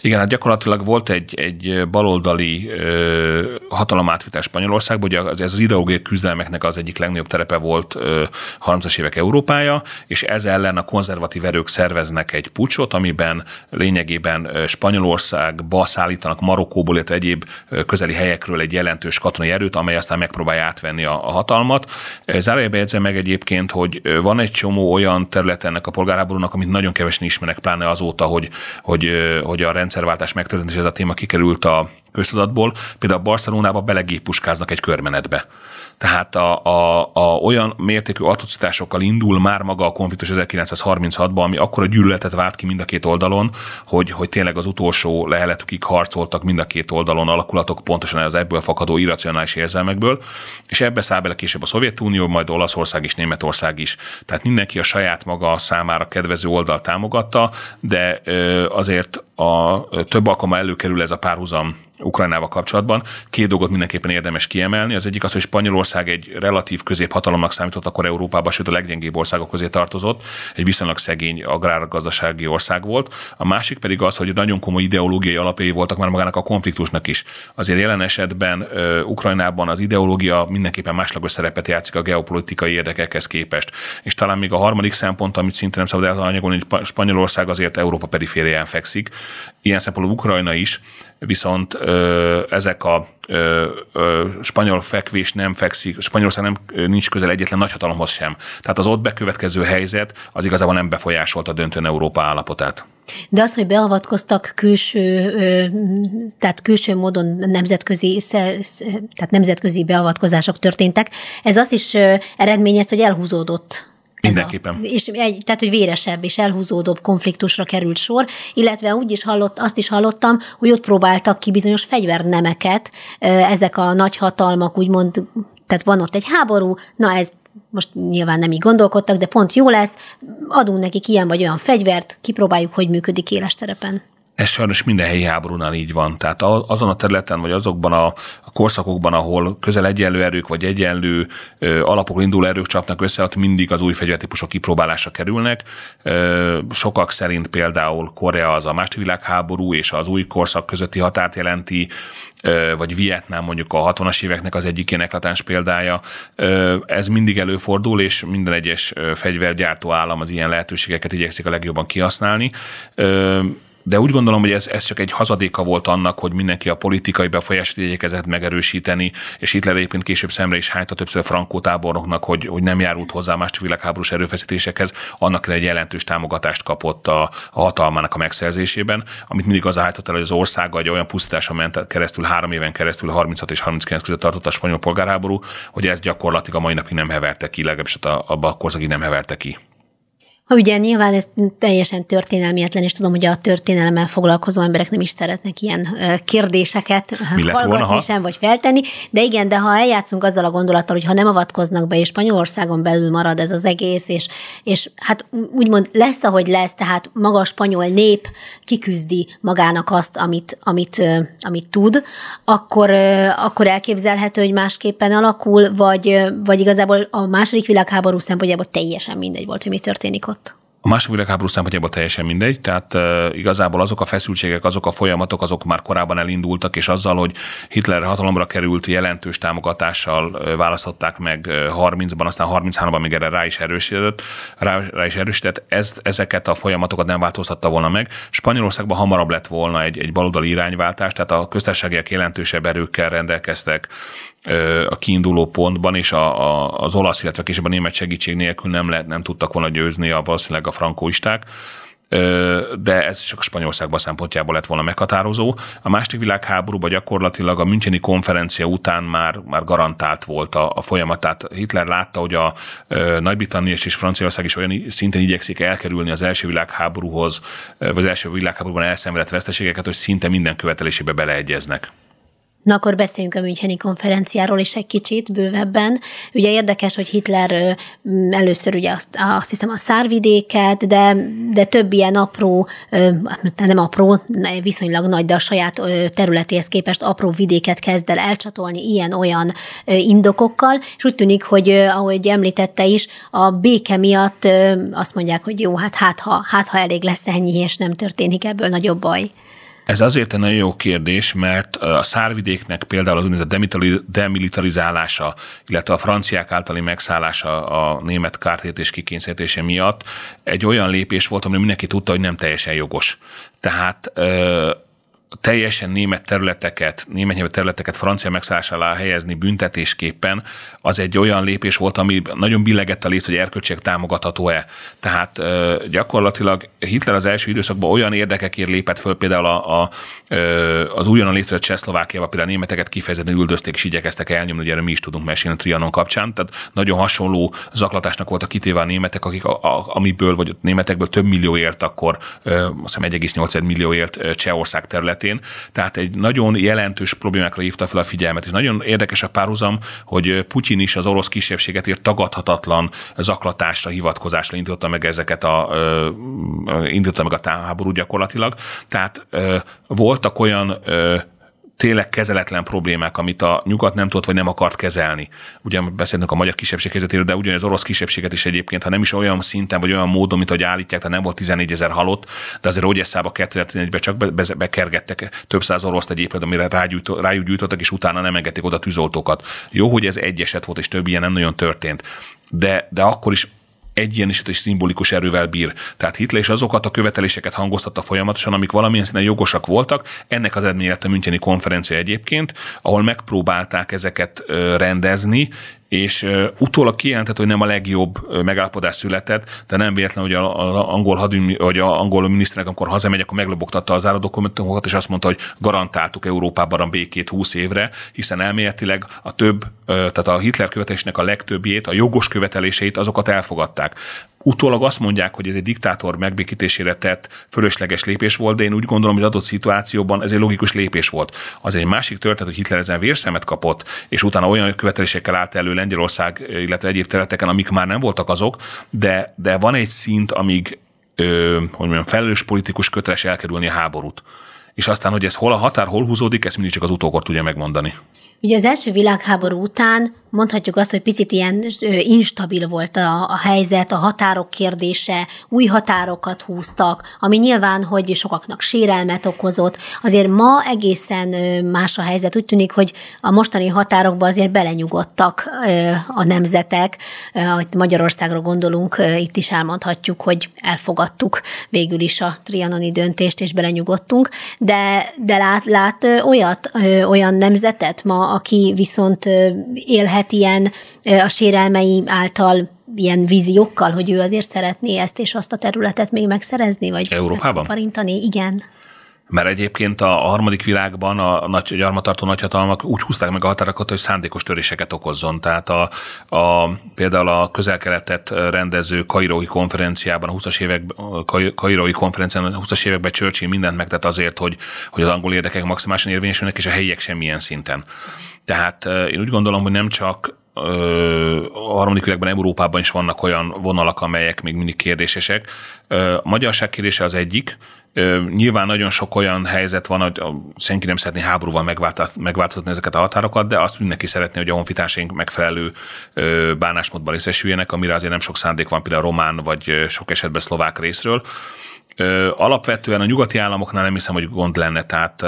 S2: Igen, hát gyakorlatilag volt egy, egy baloldali ö, hatalomátvitás Spanyolországban, ugye az, ez az ideológiai küzdelmeknek az egyik legnagyobb terepe volt ö, 30-as évek Európája, és ez ellen a konzervatív erők szerveznek egy pucsot, amiben lényegében Spanyolországba szállítanak Marokkóból, illetve egyéb közeli helyekről egy jelentős katonai erőt, amely aztán megpróbálja átvenni a, a hatalmat. Zárójelbe jegyzem meg egyébként, hogy van egy csomó olyan terület ennek a polgárháborúnak, amit nagyon kevesen ismernek, pláne azóta, hogy, hogy hogy a rendszerváltás megtörtént, és ez a téma kikerült a köztudatból. Például a Barcelonában belegépuskáznak egy körmenetbe tehát a, a, a olyan mértékű atrocitásokkal indul már maga a konfliktus 1936-ban, ami akkor a gyűlöletet vált ki mind a két oldalon, hogy, hogy tényleg az utolsó leheletükig harcoltak mind a két oldalon alakulatok pontosan az ebből fakadó irracionális érzelmekből, és ebbe száll bele később a Szovjetunió, majd Olaszország és Németország is. Tehát mindenki a saját maga számára kedvező oldal támogatta, de azért a több alkalommal előkerül ez a párhuzam Ukrajnával kapcsolatban. Két dolgot mindenképpen érdemes kiemelni. Az egyik az, hogy Spanyolország egy relatív középhatalomnak számított akkor Európában, sőt a leggyengébb országok közé tartozott, egy viszonylag szegény agrárgazdasági ország volt. A másik pedig az, hogy nagyon komoly ideológiai alapjai voltak már magának a konfliktusnak is. Azért jelen esetben Ukrajnában az ideológia mindenképpen máslagos szerepet játszik a geopolitikai érdekekhez képest. És talán még a harmadik szempont, amit szinte nem szabad elhanyagolni, hogy Spanyolország azért Európa periférián fekszik. Ilyen szempontból Ukrajna is viszont ö, ezek a ö, ö, spanyol fekvés nem fekszik, Spanyolország nem, nincs közel egyetlen nagyhatalomhoz sem. Tehát az ott bekövetkező helyzet az igazából nem befolyásolta döntően Európa állapotát.
S1: De az, hogy beavatkoztak külső, tehát külső módon nemzetközi, tehát nemzetközi beavatkozások történtek, ez azt is eredményezt, hogy elhúzódott Mindenképpen. A, és egy, tehát, hogy véresebb és elhúzódóbb konfliktusra került sor, illetve úgy is hallott, azt is hallottam, hogy ott próbáltak ki bizonyos fegyvernemeket, ezek a nagyhatalmak úgymond, tehát van ott egy háború, na ez most nyilván nem így gondolkodtak, de pont jó lesz, adunk nekik ilyen vagy olyan fegyvert, kipróbáljuk, hogy működik éles terepen
S2: ez sajnos minden helyi háborúnál így van. Tehát azon a területen, vagy azokban a, korszakokban, ahol közel egyenlő erők, vagy egyenlő alapok induló erők csapnak össze, ott mindig az új fegyvertípusok kipróbálásra kerülnek. sokak szerint például Korea az a második világháború és az új korszak közötti határt jelenti, vagy Vietnám mondjuk a 60-as éveknek az egyik ilyen példája. Ez mindig előfordul, és minden egyes fegyvergyártó állam az ilyen lehetőségeket igyekszik a legjobban kihasználni de úgy gondolom, hogy ez, ez csak egy hazadéka volt annak, hogy mindenki a politikai befolyást igyekezett megerősíteni, és Hitler egyébként később szemre is hányta többször frankó tábornoknak, hogy, hogy nem járult hozzá más világháborús erőfeszítésekhez, annak egy jelentős támogatást kapott a, a hatalmának a megszerzésében, amit mindig az állított el, hogy az országa egy olyan pusztításon ment keresztül, három éven keresztül, 36 és 39 között tartott a spanyol polgárháború, hogy ez gyakorlatilag a mai napig nem heverte ki, legalábbis abban a korszakig nem heverte ki.
S1: Ugye nyilván ez teljesen történelmietlen, és tudom, hogy a történelemmel foglalkozó emberek nem is szeretnek ilyen kérdéseket hallgatni volna, ha? sem, vagy feltenni, de igen, de ha eljátszunk azzal a gondolattal, hogy ha nem avatkoznak be, és Spanyolországon belül marad ez az egész, és, és hát úgymond lesz, ahogy lesz, tehát maga a spanyol nép kiküzdi magának azt, amit, amit, amit tud, akkor, akkor elképzelhető, hogy másképpen alakul, vagy, vagy igazából a második világháború szempontjából teljesen mindegy volt, hogy mi történik ott.
S2: A második világháború szempontjából teljesen mindegy, tehát uh, igazából azok a feszültségek, azok a folyamatok, azok már korábban elindultak, és azzal, hogy Hitler hatalomra került, jelentős támogatással választották meg 30-ban, aztán 33-ban még erre rá is erősített, rá, rá is erősített. Ez, ezeket a folyamatokat nem változtatta volna meg. Spanyolországban hamarabb lett volna egy, egy baloldali irányváltás, tehát a köztársaságiak jelentősebb erőkkel rendelkeztek, a kiinduló pontban, és a, a, az olasz, illetve később a német segítség nélkül nem, lehet, nem tudtak volna győzni a valószínűleg a frankóisták de ez csak Spanyolországban szempontjából lett volna meghatározó. A második világháborúban gyakorlatilag a Müncheni konferencia után már, már garantált volt a, a folyamat. Tehát Hitler látta, hogy a Nagy-Britannia és, és Franciaország is olyan szinten igyekszik elkerülni az első világháborúhoz, vagy az első világháborúban elszenvedett veszteségeket, hogy szinte minden követelésébe beleegyeznek.
S1: Na akkor beszéljünk a Müncheni konferenciáról is egy kicsit bővebben. Ugye érdekes, hogy Hitler először ugye azt, azt hiszem a szárvidéket, de, de több ilyen apró, nem apró, viszonylag nagy, de a saját területéhez képest apró vidéket kezd el elcsatolni ilyen-olyan indokokkal, és úgy tűnik, hogy ahogy említette is, a béke miatt azt mondják, hogy jó, hát, hát, ha, hát ha elég lesz ennyi, és nem történik ebből nagyobb baj.
S2: Ez azért egy nagyon jó kérdés, mert a szárvidéknek például az úgynevezett demilitarizálása, illetve a franciák általi megszállása a német kártétés kikényszerítése miatt egy olyan lépés volt, ami mindenki tudta, hogy nem teljesen jogos. Tehát teljesen német területeket, német nyelvű területeket francia megszállás alá helyezni büntetésképpen, az egy olyan lépés volt, ami nagyon billegett a lész, hogy erkölcsiek támogatható-e. Tehát ö, gyakorlatilag Hitler az első időszakban olyan érdekekért lépett föl, például a, a, ö, az újonnan létrejött Csehszlovákiába, például a németeket kifejezetten üldözték és igyekeztek elnyomni, ugye erről mi is tudunk mesélni a Trianon kapcsán, tehát nagyon hasonló zaklatásnak a kitéve a németek, akik a, a, amiből, vagy a németekből több millióért akkor, ö, azt hiszem 1,8 millióért Csehország terület területén, tehát egy nagyon jelentős problémákra hívta fel a figyelmet. És nagyon érdekes a párhuzam, hogy Putyin is az orosz kisebbséget írt tagadhatatlan zaklatásra, hivatkozásra indította meg ezeket a, indította meg a táború gyakorlatilag. Tehát voltak olyan tényleg kezeletlen problémák, amit a nyugat nem tudott vagy nem akart kezelni. Ugyan beszélünk a magyar kisebbség helyzetéről, de ugyanaz az orosz kisebbséget is egyébként, ha nem is olyan szinten vagy olyan módon, mint ahogy állítják, tehát nem volt 14 ezer halott, de azért Ogyeszába 2011-ben csak be, bekergettek több száz oroszt egyébként, amire rájuk gyújtottak, és utána nem engedték oda tűzoltókat. Jó, hogy ez egy eset volt, és több ilyen nem nagyon történt. De, de akkor is egy ilyen is szimbolikus erővel bír. Tehát Hitler is azokat a követeléseket hangoztatta folyamatosan, amik valamilyen szinten jogosak voltak. Ennek az eredménye lett a Müncheni konferencia egyébként, ahol megpróbálták ezeket rendezni, és utólag kijelentett, hogy nem a legjobb megállapodás született, de nem véletlen, hogy az angol hadügy, vagy a angol miniszternek, amikor hazamegy, akkor meglobogtatta az áradokumentumokat, és azt mondta, hogy garantáltuk Európában a békét 20 évre, hiszen elméletileg a több tehát a Hitler követésnek a legtöbbjét, a jogos követeléseit, azokat elfogadták. Utólag azt mondják, hogy ez egy diktátor megbékítésére tett fölösleges lépés volt, de én úgy gondolom, hogy adott szituációban ez egy logikus lépés volt. Az egy másik történet, hogy Hitler ezen vérszemet kapott, és utána olyan követelésekkel állt elő Lengyelország, illetve egyéb területeken, amik már nem voltak azok, de, de van egy szint, amíg ö, hogy mondjam, felelős politikus köteles elkerülni a háborút. És aztán, hogy ez hol a határ, hol húzódik, ezt mindig csak az utókor tudja megmondani.
S1: Ugye az első világháború után mondhatjuk azt, hogy picit ilyen instabil volt a, a helyzet, a határok kérdése, új határokat húztak, ami nyilván, hogy sokaknak sérelmet okozott. Azért ma egészen más a helyzet. Úgy tűnik, hogy a mostani határokba azért belenyugodtak a nemzetek. Itt Magyarországra gondolunk, itt is elmondhatjuk, hogy elfogadtuk végül is a trianoni döntést, és belenyugodtunk. De, de lát, lát olyat, olyan nemzetet ma aki viszont élhet ilyen a sérelmei által ilyen víziókkal, hogy ő azért szeretné ezt és azt a területet még megszerezni, vagy Európában? parintani, igen.
S2: Mert egyébként a harmadik világban a nagy, gyarmatartó nagyhatalmak úgy húzták meg a határokat, hogy szándékos töréseket okozzon. Tehát a, a, például a közelkeletet rendező kairói konferenciában, a 20-as évek, kairói konferencián a 20-as években Churchill mindent megtett azért, hogy, hogy az angol érdekek maximálisan érvényesülnek, és a helyiek semmilyen szinten. Tehát én úgy gondolom, hogy nem csak a harmadik világban, Európában is vannak olyan vonalak, amelyek még mindig kérdésesek. A magyarság kérdése az egyik, Nyilván nagyon sok olyan helyzet van, hogy senki nem szeretné háborúval megváltoztatni ezeket a határokat, de azt mindenki szeretné, hogy a honfitársaink megfelelő bánásmódban részesüljenek, amire azért nem sok szándék van például román vagy sok esetben szlovák részről. Alapvetően a nyugati államoknál nem hiszem, hogy gond lenne, tehát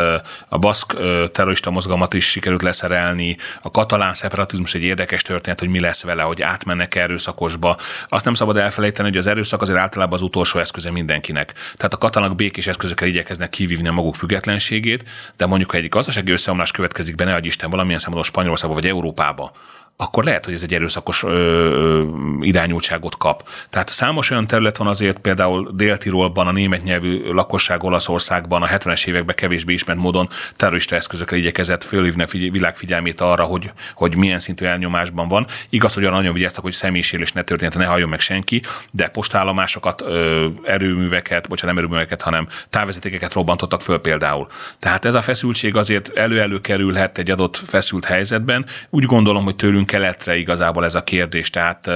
S2: a baszk terrorista mozgalmat is sikerült leszerelni, a katalán szeparatizmus egy érdekes történet, hogy mi lesz vele, hogy átmennek erőszakosba. Azt nem szabad elfelejteni, hogy az erőszak azért általában az utolsó eszköze mindenkinek. Tehát a katalánok békés eszközökkel igyekeznek kivívni a maguk függetlenségét, de mondjuk, ha egy gazdasági összeomlás következik be, ne Isten valamilyen számodó Spanyolországba vagy Európába, akkor lehet, hogy ez egy erőszakos ö, ö, irányultságot kap. Tehát számos olyan terület van azért, például Dél-Tirolban, a német nyelvű lakosság Olaszországban a 70-es években kevésbé ismert módon terrorista eszközökre igyekezett fölhívni a figy- világ figyelmét arra, hogy, hogy milyen szintű elnyomásban van. Igaz, hogy olyan nagyon vigyáztak, hogy személyisérés ne történjen, ne halljon meg senki, de postállomásokat, ö, erőműveket, bocsánat, nem erőműveket, hanem távvezetékeket robbantottak föl például. Tehát ez a feszültség azért elő-elő kerülhet egy adott feszült helyzetben. Úgy gondolom, hogy tőlünk keletre igazából ez a kérdés, tehát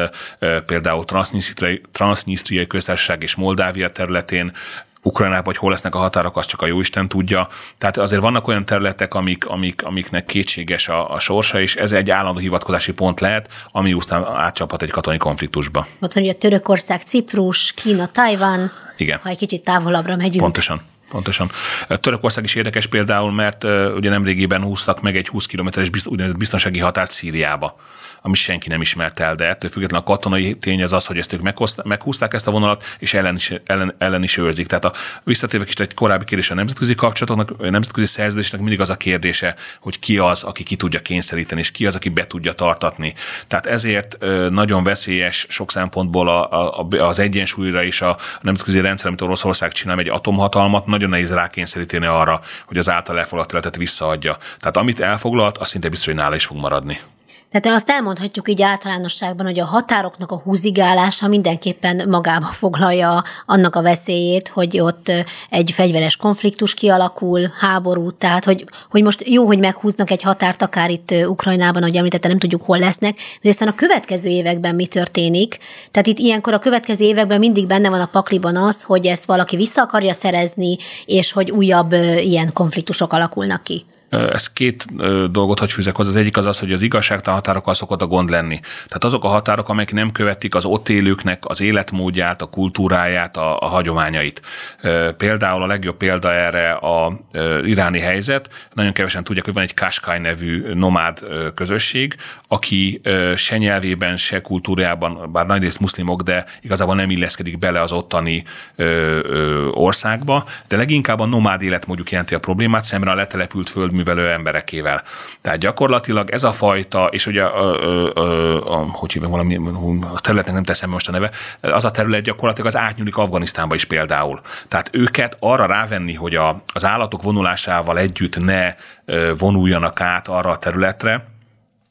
S2: például Transnisztriai, Köztársaság és Moldávia területén Ukrajnában, hogy hol lesznek a határok, azt csak a jóisten tudja. Tehát azért vannak olyan területek, amik, amik, amiknek kétséges a, a sorsa, és ez egy állandó hivatkozási pont lehet, ami aztán átcsaphat egy katonai konfliktusba.
S1: Ott van ugye Törökország, Ciprus, Kína, Tajvan. Igen. Ha egy kicsit távolabbra megyünk. Pontosan.
S2: Pontosan. Törökország is érdekes például, mert ugye nemrégiben húztak meg egy 20 kilométeres biztonsági határt Szíriába ami senki nem ismert el, de ettől függetlenül a katonai tény az az, hogy ezt ők meghúzták ezt a vonalat, és ellen is, ellen, ellen is őrzik. Tehát a visszatérve kis egy korábbi kérdés a nemzetközi kapcsolatoknak, a nemzetközi szerződésnek mindig az a kérdése, hogy ki az, aki ki tudja kényszeríteni, és ki az, aki be tudja tartatni. Tehát ezért nagyon veszélyes sok szempontból a, a, az egyensúlyra és a nemzetközi rendszer, amit Oroszország csinál, egy atomhatalmat, nagyon nehéz rákényszeríteni arra, hogy az által elfoglalt területet visszaadja. Tehát amit elfoglalt, az szinte biztos, hogy nála is fog maradni.
S1: Tehát azt elmondhatjuk így általánosságban, hogy a határoknak a húzigálása mindenképpen magába foglalja annak a veszélyét, hogy ott egy fegyveres konfliktus kialakul, háború, tehát hogy, hogy most jó, hogy meghúznak egy határt akár itt Ukrajnában, ahogy említette, nem tudjuk, hol lesznek, de aztán a következő években mi történik. Tehát itt ilyenkor a következő években mindig benne van a pakliban az, hogy ezt valaki vissza akarja szerezni, és hogy újabb ilyen konfliktusok alakulnak ki
S2: ez két dolgot hogy fűzek hozzá. Az egyik az az, hogy az igazságtalan határokkal szokott a gond lenni. Tehát azok a határok, amelyek nem követik az ott élőknek az életmódját, a kultúráját, a, a hagyományait. Például a legjobb példa erre a iráni helyzet. Nagyon kevesen tudják, hogy van egy Kaskai nevű nomád közösség, aki se nyelvében, se kultúrában, bár nagyrészt muszlimok, de igazából nem illeszkedik bele az ottani országba, de leginkább a nomád életmódjuk jelenti a problémát, szemben a letelepült föld művelő emberekével. Tehát gyakorlatilag ez a fajta, és ugye a, a, a, a hogy hívják valami, a területnek nem teszem most a neve, az a terület gyakorlatilag az átnyúlik Afganisztánba is például. Tehát őket arra rávenni, hogy a, az állatok vonulásával együtt ne vonuljanak át arra a területre,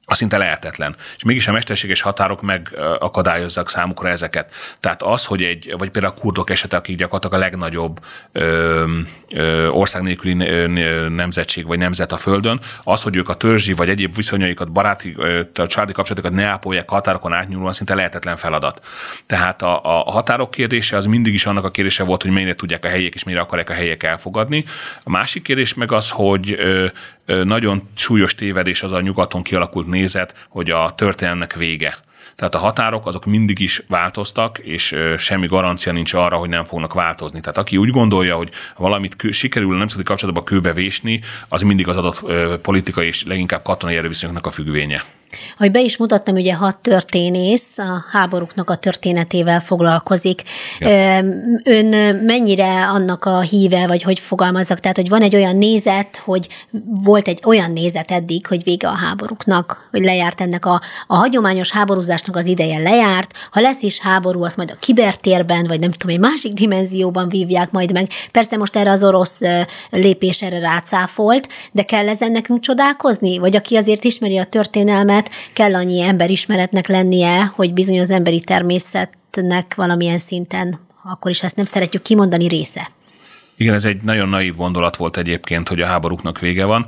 S2: az szinte lehetetlen. És mégis a mesterséges határok megakadályozzák számukra ezeket. Tehát az, hogy egy, vagy például a kurdok esete, akik gyakorlatilag a legnagyobb ö, ö, ország nélküli nemzetség vagy nemzet a Földön, az, hogy ők a törzsi vagy egyéb viszonyaikat, baráti, a családi kapcsolatokat ne ápolják határokon átnyúlóan, szinte lehetetlen feladat. Tehát a, a határok kérdése az mindig is annak a kérdése volt, hogy mennyire tudják a helyiek és mennyire akarják a helyiek elfogadni. A másik kérdés meg az, hogy ö, nagyon súlyos tévedés az a nyugaton kialakult nézet, hogy a történelmnek vége. Tehát a határok azok mindig is változtak, és semmi garancia nincs arra, hogy nem fognak változni. Tehát aki úgy gondolja, hogy valamit kő, sikerül a nemzeti kapcsolatban kőbe vésni, az mindig az adott politikai és leginkább katonai erőviszonyoknak a függvénye.
S1: Ahogy be is mutattam, ugye hat történész a háborúknak a történetével foglalkozik. Ja. Ön mennyire annak a híve, vagy hogy fogalmazzak? Tehát, hogy van egy olyan nézet, hogy volt egy olyan nézet eddig, hogy vége a háborúknak, hogy lejárt ennek a, a hagyományos háborúzásnak az ideje lejárt. Ha lesz is háború, azt majd a kibertérben, vagy nem tudom, egy másik dimenzióban vívják majd meg. Persze most erre az orosz lépés erre rácáfolt, de kell ezen nekünk csodálkozni? Vagy aki azért ismeri a történelmet, természet, kell annyi emberismeretnek lennie, hogy bizony az emberi természetnek valamilyen szinten, akkor is ezt nem szeretjük kimondani része.
S2: Igen, ez egy nagyon naív gondolat volt egyébként, hogy a háborúknak vége van.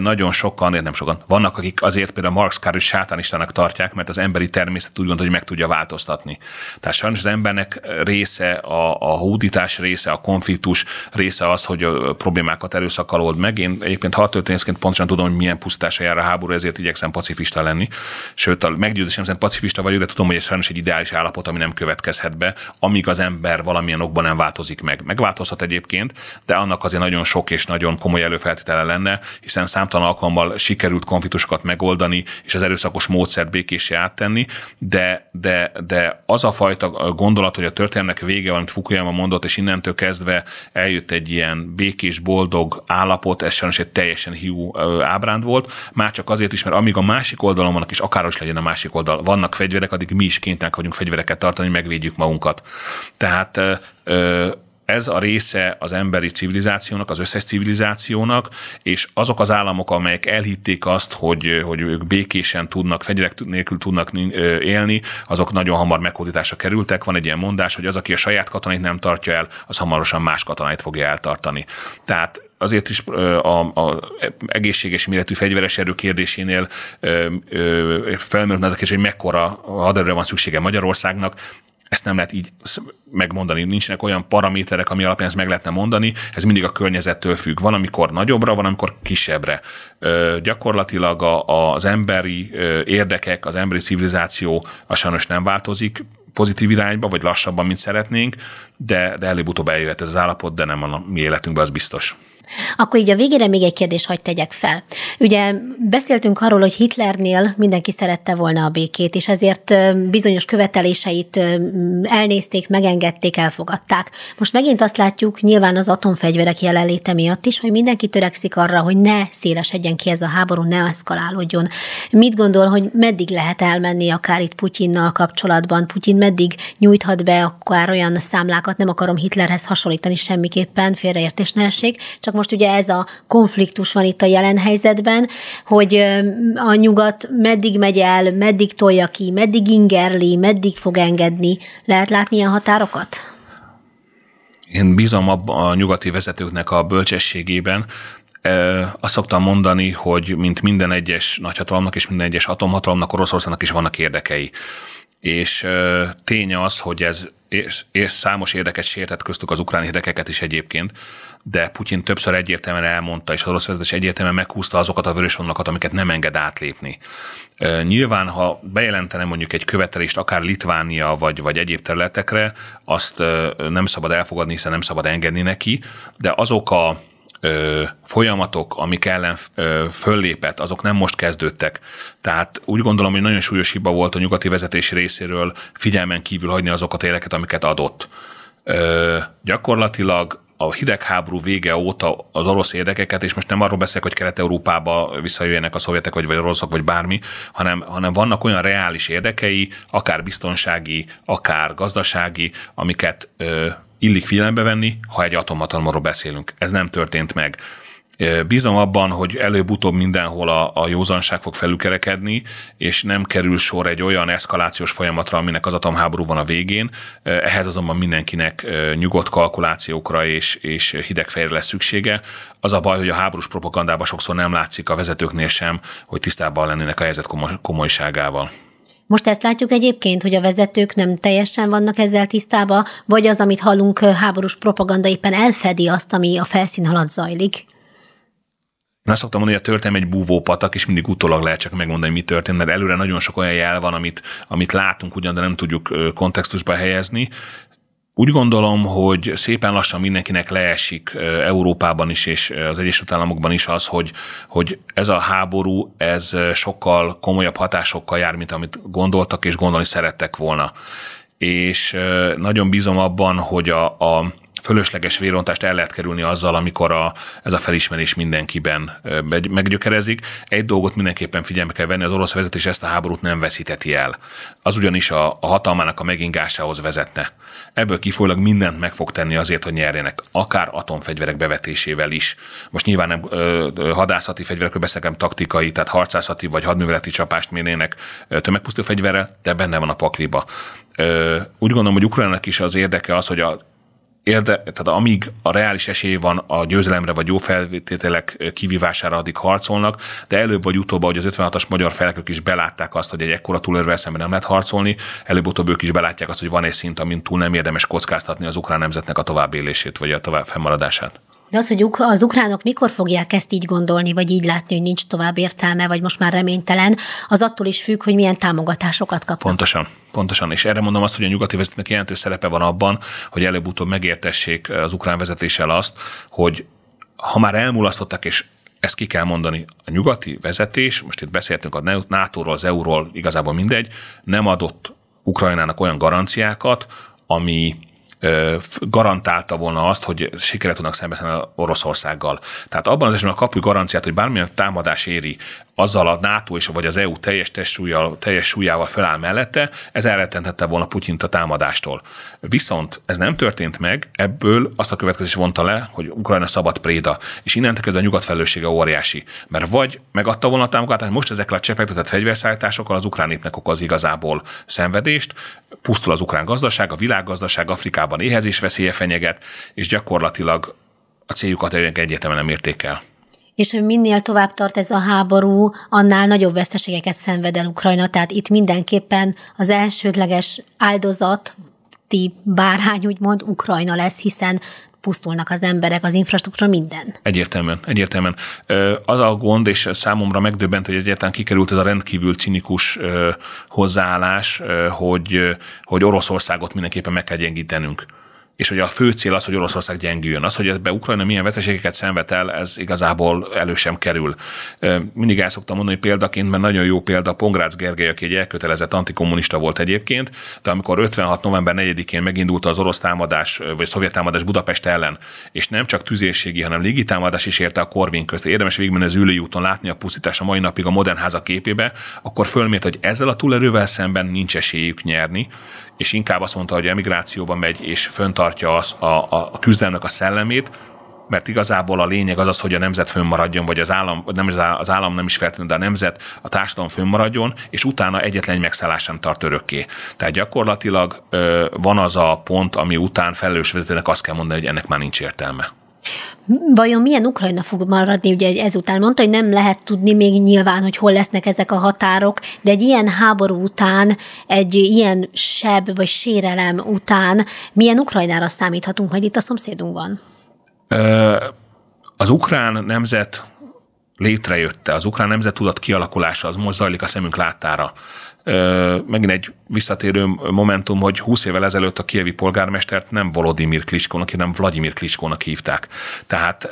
S2: Nagyon sokan, nem sokan, vannak, akik azért például Marx Károly sátánistának tartják, mert az emberi természet úgy gondolja, hogy meg tudja változtatni. Tehát sajnos az embernek része, a, a hódítás része, a konfliktus része az, hogy a problémákat erőszakkal old meg. Én egyébként haltörténészként pontosan tudom, hogy milyen pusztítása jár a háború, ezért igyekszem pacifista lenni. Sőt, a meggyőzésem szerint pacifista vagyok, de tudom, hogy ez sajnos egy ideális állapot, ami nem következhet be, amíg az ember valamilyen okban nem változik meg. Megváltozhat egyébként, egyébként, de annak azért nagyon sok és nagyon komoly előfeltétele lenne, hiszen számtalan alkalommal sikerült konfliktusokat megoldani, és az erőszakos módszert békésé áttenni, de, de, de az a fajta gondolat, hogy a történelmnek vége van, amit Fukuyama mondott, és innentől kezdve eljött egy ilyen békés, boldog állapot, ez sajnos egy teljesen hiú ábránd volt, már csak azért is, mert amíg a másik oldalon vannak, és is legyen a másik oldal, vannak fegyverek, addig mi is kénytelenek vagyunk fegyvereket tartani, hogy megvédjük magunkat. Tehát ez a része az emberi civilizációnak, az összes civilizációnak, és azok az államok, amelyek elhitték azt, hogy, hogy ők békésen tudnak, fegyverek nélkül tudnak élni, azok nagyon hamar meghódításra kerültek. Van egy ilyen mondás, hogy az, aki a saját katonait nem tartja el, az hamarosan más katonait fogja eltartani. Tehát azért is a, egészséges méretű fegyveres erő kérdésénél felmerülne az a kérdés, hogy mekkora haderőre van szüksége Magyarországnak. Ezt nem lehet így megmondani. Nincsenek olyan paraméterek, ami alapján ezt meg lehetne mondani. Ez mindig a környezettől függ. Van, amikor nagyobbra, van, amikor kisebbre. Ö, gyakorlatilag a, az emberi érdekek, az emberi civilizáció a sajnos nem változik pozitív irányba, vagy lassabban, mint szeretnénk, de, de előbb-utóbb eljöhet ez az állapot, de nem a mi életünkben, az biztos.
S1: Akkor így a végére még egy kérdés, hagyd tegyek fel. Ugye beszéltünk arról, hogy Hitlernél mindenki szerette volna a békét, és ezért bizonyos követeléseit elnézték, megengedték, elfogadták. Most megint azt látjuk, nyilván az atomfegyverek jelenléte miatt is, hogy mindenki törekszik arra, hogy ne szélesedjen ki ez a háború, ne eszkalálódjon. Mit gondol, hogy meddig lehet elmenni akár itt Putyinnal kapcsolatban? Putyin meddig nyújthat be akár olyan számlákat, nem akarom Hitlerhez hasonlítani semmiképpen, félreértés ne essék, csak csak most ugye ez a konfliktus van itt a jelen helyzetben, hogy a nyugat meddig megy el, meddig tolja ki, meddig ingerli, meddig fog engedni. Lehet látni ilyen határokat?
S2: Én bízom abban a nyugati vezetőknek a bölcsességében, azt szoktam mondani, hogy mint minden egyes nagyhatalomnak és minden egyes atomhatalomnak Oroszországnak is vannak érdekei. És tény az, hogy ez és, és számos érdeket sértett köztük az ukrán érdekeket is egyébként, de Putyin többször egyértelműen elmondta, és az orosz vezetés egyértelműen meghúzta azokat a vörös vonalakat, amiket nem enged átlépni. Nyilván, ha bejelentene mondjuk egy követelést akár Litvánia vagy, vagy egyéb területekre, azt nem szabad elfogadni, hiszen nem szabad engedni neki, de azok a folyamatok, amik ellen föllépett, azok nem most kezdődtek. Tehát úgy gondolom, hogy nagyon súlyos hiba volt a nyugati vezetés részéről figyelmen kívül hagyni azokat a éleket, amiket adott. Ö, gyakorlatilag a hidegháború vége óta az orosz érdekeket, és most nem arról beszélek, hogy Kelet-Európába visszajöjjenek a szovjetek, vagy, vagy oroszok, vagy bármi, hanem, hanem vannak olyan reális érdekei, akár biztonsági, akár gazdasági, amiket ö, illik figyelembe venni, ha egy atomhatalomról beszélünk. Ez nem történt meg. Bízom abban, hogy előbb-utóbb mindenhol a, a józanság fog felülkerekedni, és nem kerül sor egy olyan eszkalációs folyamatra, aminek az atomháború van a végén. Ehhez azonban mindenkinek nyugodt kalkulációkra és, és hidegfejre lesz szüksége. Az a baj, hogy a háborús propagandában sokszor nem látszik a vezetőknél sem, hogy tisztában lennének a helyzet komolyságával.
S1: Most ezt látjuk egyébként, hogy a vezetők nem teljesen vannak ezzel tisztában, vagy az, amit hallunk háborús propaganda éppen elfedi azt, ami a felszín alatt zajlik?
S2: Én azt szoktam mondani, hogy a történelem egy búvó patak, és mindig utólag lehet csak megmondani, mi történt, mert előre nagyon sok olyan jel van, amit, amit látunk ugyan, de nem tudjuk kontextusba helyezni. Úgy gondolom, hogy szépen lassan mindenkinek leesik Európában is, és az Egyesült Államokban is az, hogy, hogy ez a háború, ez sokkal komolyabb hatásokkal jár, mint amit gondoltak és gondolni szerettek volna. És nagyon bízom abban, hogy a, a fölösleges vérontást el lehet kerülni azzal, amikor a, ez a felismerés mindenkiben meggyökerezik. Egy dolgot mindenképpen figyelme kell venni, az orosz vezetés ezt a háborút nem veszíteti el. Az ugyanis a, a hatalmának a megingásához vezetne. Ebből kifolyólag mindent meg fog tenni azért, hogy nyerjenek, akár atomfegyverek bevetésével is. Most nyilván nem ö, ö hadászati fegyverekről beszélek, taktikai, tehát harcászati vagy hadműveleti csapást mérnének tömegpusztó fegyverrel, de benne van a pakliba. Ö, úgy gondolom, hogy Ukrajnának is az érdeke az, hogy a érde, tehát amíg a reális esély van a győzelemre vagy jó felvételek kivívására, addig harcolnak, de előbb vagy utóbb, ahogy az 56-as magyar felekök is belátták azt, hogy egy ekkora túlörvel szemben nem lehet harcolni, előbb-utóbb ők is belátják azt, hogy van egy szint, amin túl nem érdemes kockáztatni az ukrán nemzetnek a továbbélését vagy a tovább fennmaradását.
S1: De az, hogy az ukránok mikor fogják ezt így gondolni, vagy így látni, hogy nincs tovább értelme, vagy most már reménytelen, az attól is függ, hogy milyen támogatásokat kapnak. Pontosan.
S2: Pontosan, és erre mondom azt, hogy a nyugati vezetőnek jelentős szerepe van abban, hogy előbb-utóbb megértessék az ukrán vezetéssel azt, hogy ha már elmulasztottak, és ezt ki kell mondani, a nyugati vezetés, most itt beszéltünk a NATO-ról, az EU-ról, igazából mindegy, nem adott Ukrajnának olyan garanciákat, ami garantálta volna azt, hogy sikeret tudnak szembeszállni Oroszországgal. Tehát abban az esetben a kapu garanciát, hogy bármilyen támadás éri azzal a NATO és vagy az EU teljes, testsúlyjal, teljes súlyával feláll mellette, ez elrettentette volna Putyint a támadástól. Viszont ez nem történt meg, ebből azt a következés vonta le, hogy Ukrajna szabad préda, és innentől kezdve a nyugat felelőssége óriási. Mert vagy megadta volna a támogatást, most ezekkel a csepegtetett fegyverszállításokkal az ukrán népnek okoz igazából szenvedést, pusztul az ukrán gazdaság, a világgazdaság, Afrikában éhezés veszélye fenyeget, és gyakorlatilag a céljukat egyértelműen nem érték el
S1: és hogy minél tovább tart ez a háború, annál nagyobb veszteségeket szenved el Ukrajna. Tehát itt mindenképpen az elsődleges áldozat, ti bárhány úgymond Ukrajna lesz, hiszen pusztulnak az emberek, az infrastruktúra, minden.
S2: Egyértelműen, egyértelműen. Az a gond, és számomra megdöbbent, hogy egyáltalán kikerült ez a rendkívül cinikus hozzáállás, hogy, hogy Oroszországot mindenképpen meg kell gyengítenünk és hogy a fő cél az, hogy Oroszország gyengüljön. Az, hogy ebbe Ukrajna milyen veszteségeket szenved el, ez igazából elő sem kerül. Mindig el szoktam mondani példaként, mert nagyon jó példa Pongrácz Gergely, aki egy elkötelezett antikommunista volt egyébként, de amikor 56. november 4-én megindult az orosz támadás, vagy szovjet támadás Budapest ellen, és nem csak tüzérségi, hanem légitámadás is érte a Korvin közt. Érdemes végigmenni az ülői úton látni a pusztítás a mai napig a modern háza képébe, akkor fölmért, hogy ezzel a túlerővel szemben nincs esélyük nyerni, és inkább azt mondta, hogy emigrációba megy, és föntartja az, a, a, a küzdelemnek a szellemét, mert igazából a lényeg az az, hogy a nemzet fönnmaradjon, vagy az állam, nem az állam nem is feltétlenül, de a nemzet, a társadalom fönnmaradjon, és utána egyetlen egy megszállás sem tart örökké. Tehát gyakorlatilag van az a pont, ami után felelős vezetőnek azt kell mondani, hogy ennek már nincs értelme.
S1: Vajon milyen Ukrajna fog maradni, ugye ezután mondta, hogy nem lehet tudni még nyilván, hogy hol lesznek ezek a határok, de egy ilyen háború után, egy ilyen seb vagy sérelem után milyen Ukrajnára számíthatunk hogy itt a szomszédunk van?
S2: Az ukrán nemzet létrejötte, az ukrán tudat kialakulása az most zajlik a szemünk láttára megint egy visszatérő momentum, hogy 20 évvel ezelőtt a kievi polgármestert nem Volodymyr Kliskónak, hanem Vladimir Kliskónak hívták. Tehát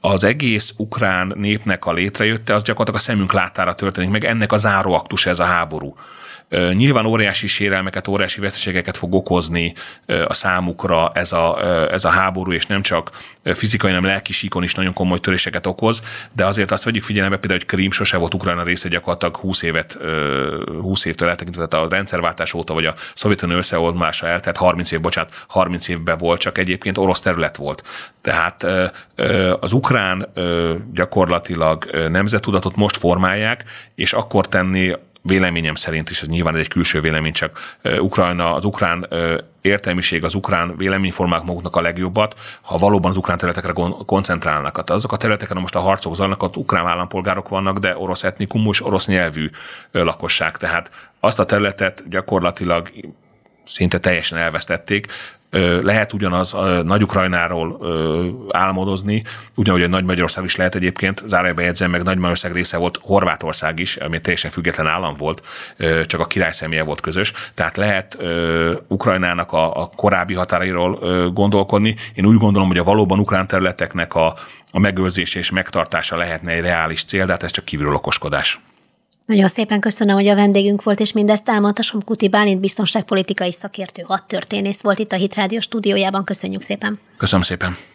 S2: az egész ukrán népnek a létrejötte, az gyakorlatilag a szemünk látára történik, meg ennek a záróaktus ez a háború. Nyilván óriási sérelmeket, óriási veszteségeket fog okozni a számukra ez a, ez a háború, és nem csak fizikai, hanem lelki síkon is nagyon komoly töréseket okoz, de azért azt vegyük figyelembe például, hogy Krím sose volt Ukrajna része gyakorlatilag 20 évet, 20 évtől eltekintve, a rendszerváltás óta, vagy a Szovjetunió el, tehát 30 év, bocsánat, 30 évben volt, csak egyébként orosz terület volt. Tehát az ukrán gyakorlatilag nemzetudatot most formálják, és akkor tenni véleményem szerint is, ez nyilván egy külső vélemény, csak Ukrajna, az ukrán értelmiség, az ukrán véleményformák maguknak a legjobbat, ha valóban az ukrán területekre koncentrálnak. Hát azok a területeken, most a harcok zajlanak, ott ukrán állampolgárok vannak, de orosz etnikumos, orosz nyelvű lakosság. Tehát azt a területet gyakorlatilag szinte teljesen elvesztették lehet ugyanaz a Nagy-Ukrajnáról álmodozni, ugyanúgy a Nagy-Magyarország is lehet egyébként, zárja bejegyzem, meg Nagy-Magyarország része volt Horvátország is, ami teljesen független állam volt, csak a király személye volt közös. Tehát lehet Ukrajnának a, a korábbi határairól gondolkodni. Én úgy gondolom, hogy a valóban ukrán területeknek a, a megőrzése és megtartása lehetne egy reális cél, de hát ez csak kívülről okoskodás.
S1: Nagyon szépen köszönöm, hogy a vendégünk volt, és mindezt elmondta Somkuti Bálint biztonságpolitikai szakértő hadtörténész volt itt a Hitrádió stúdiójában. Köszönjük szépen. Köszönöm szépen.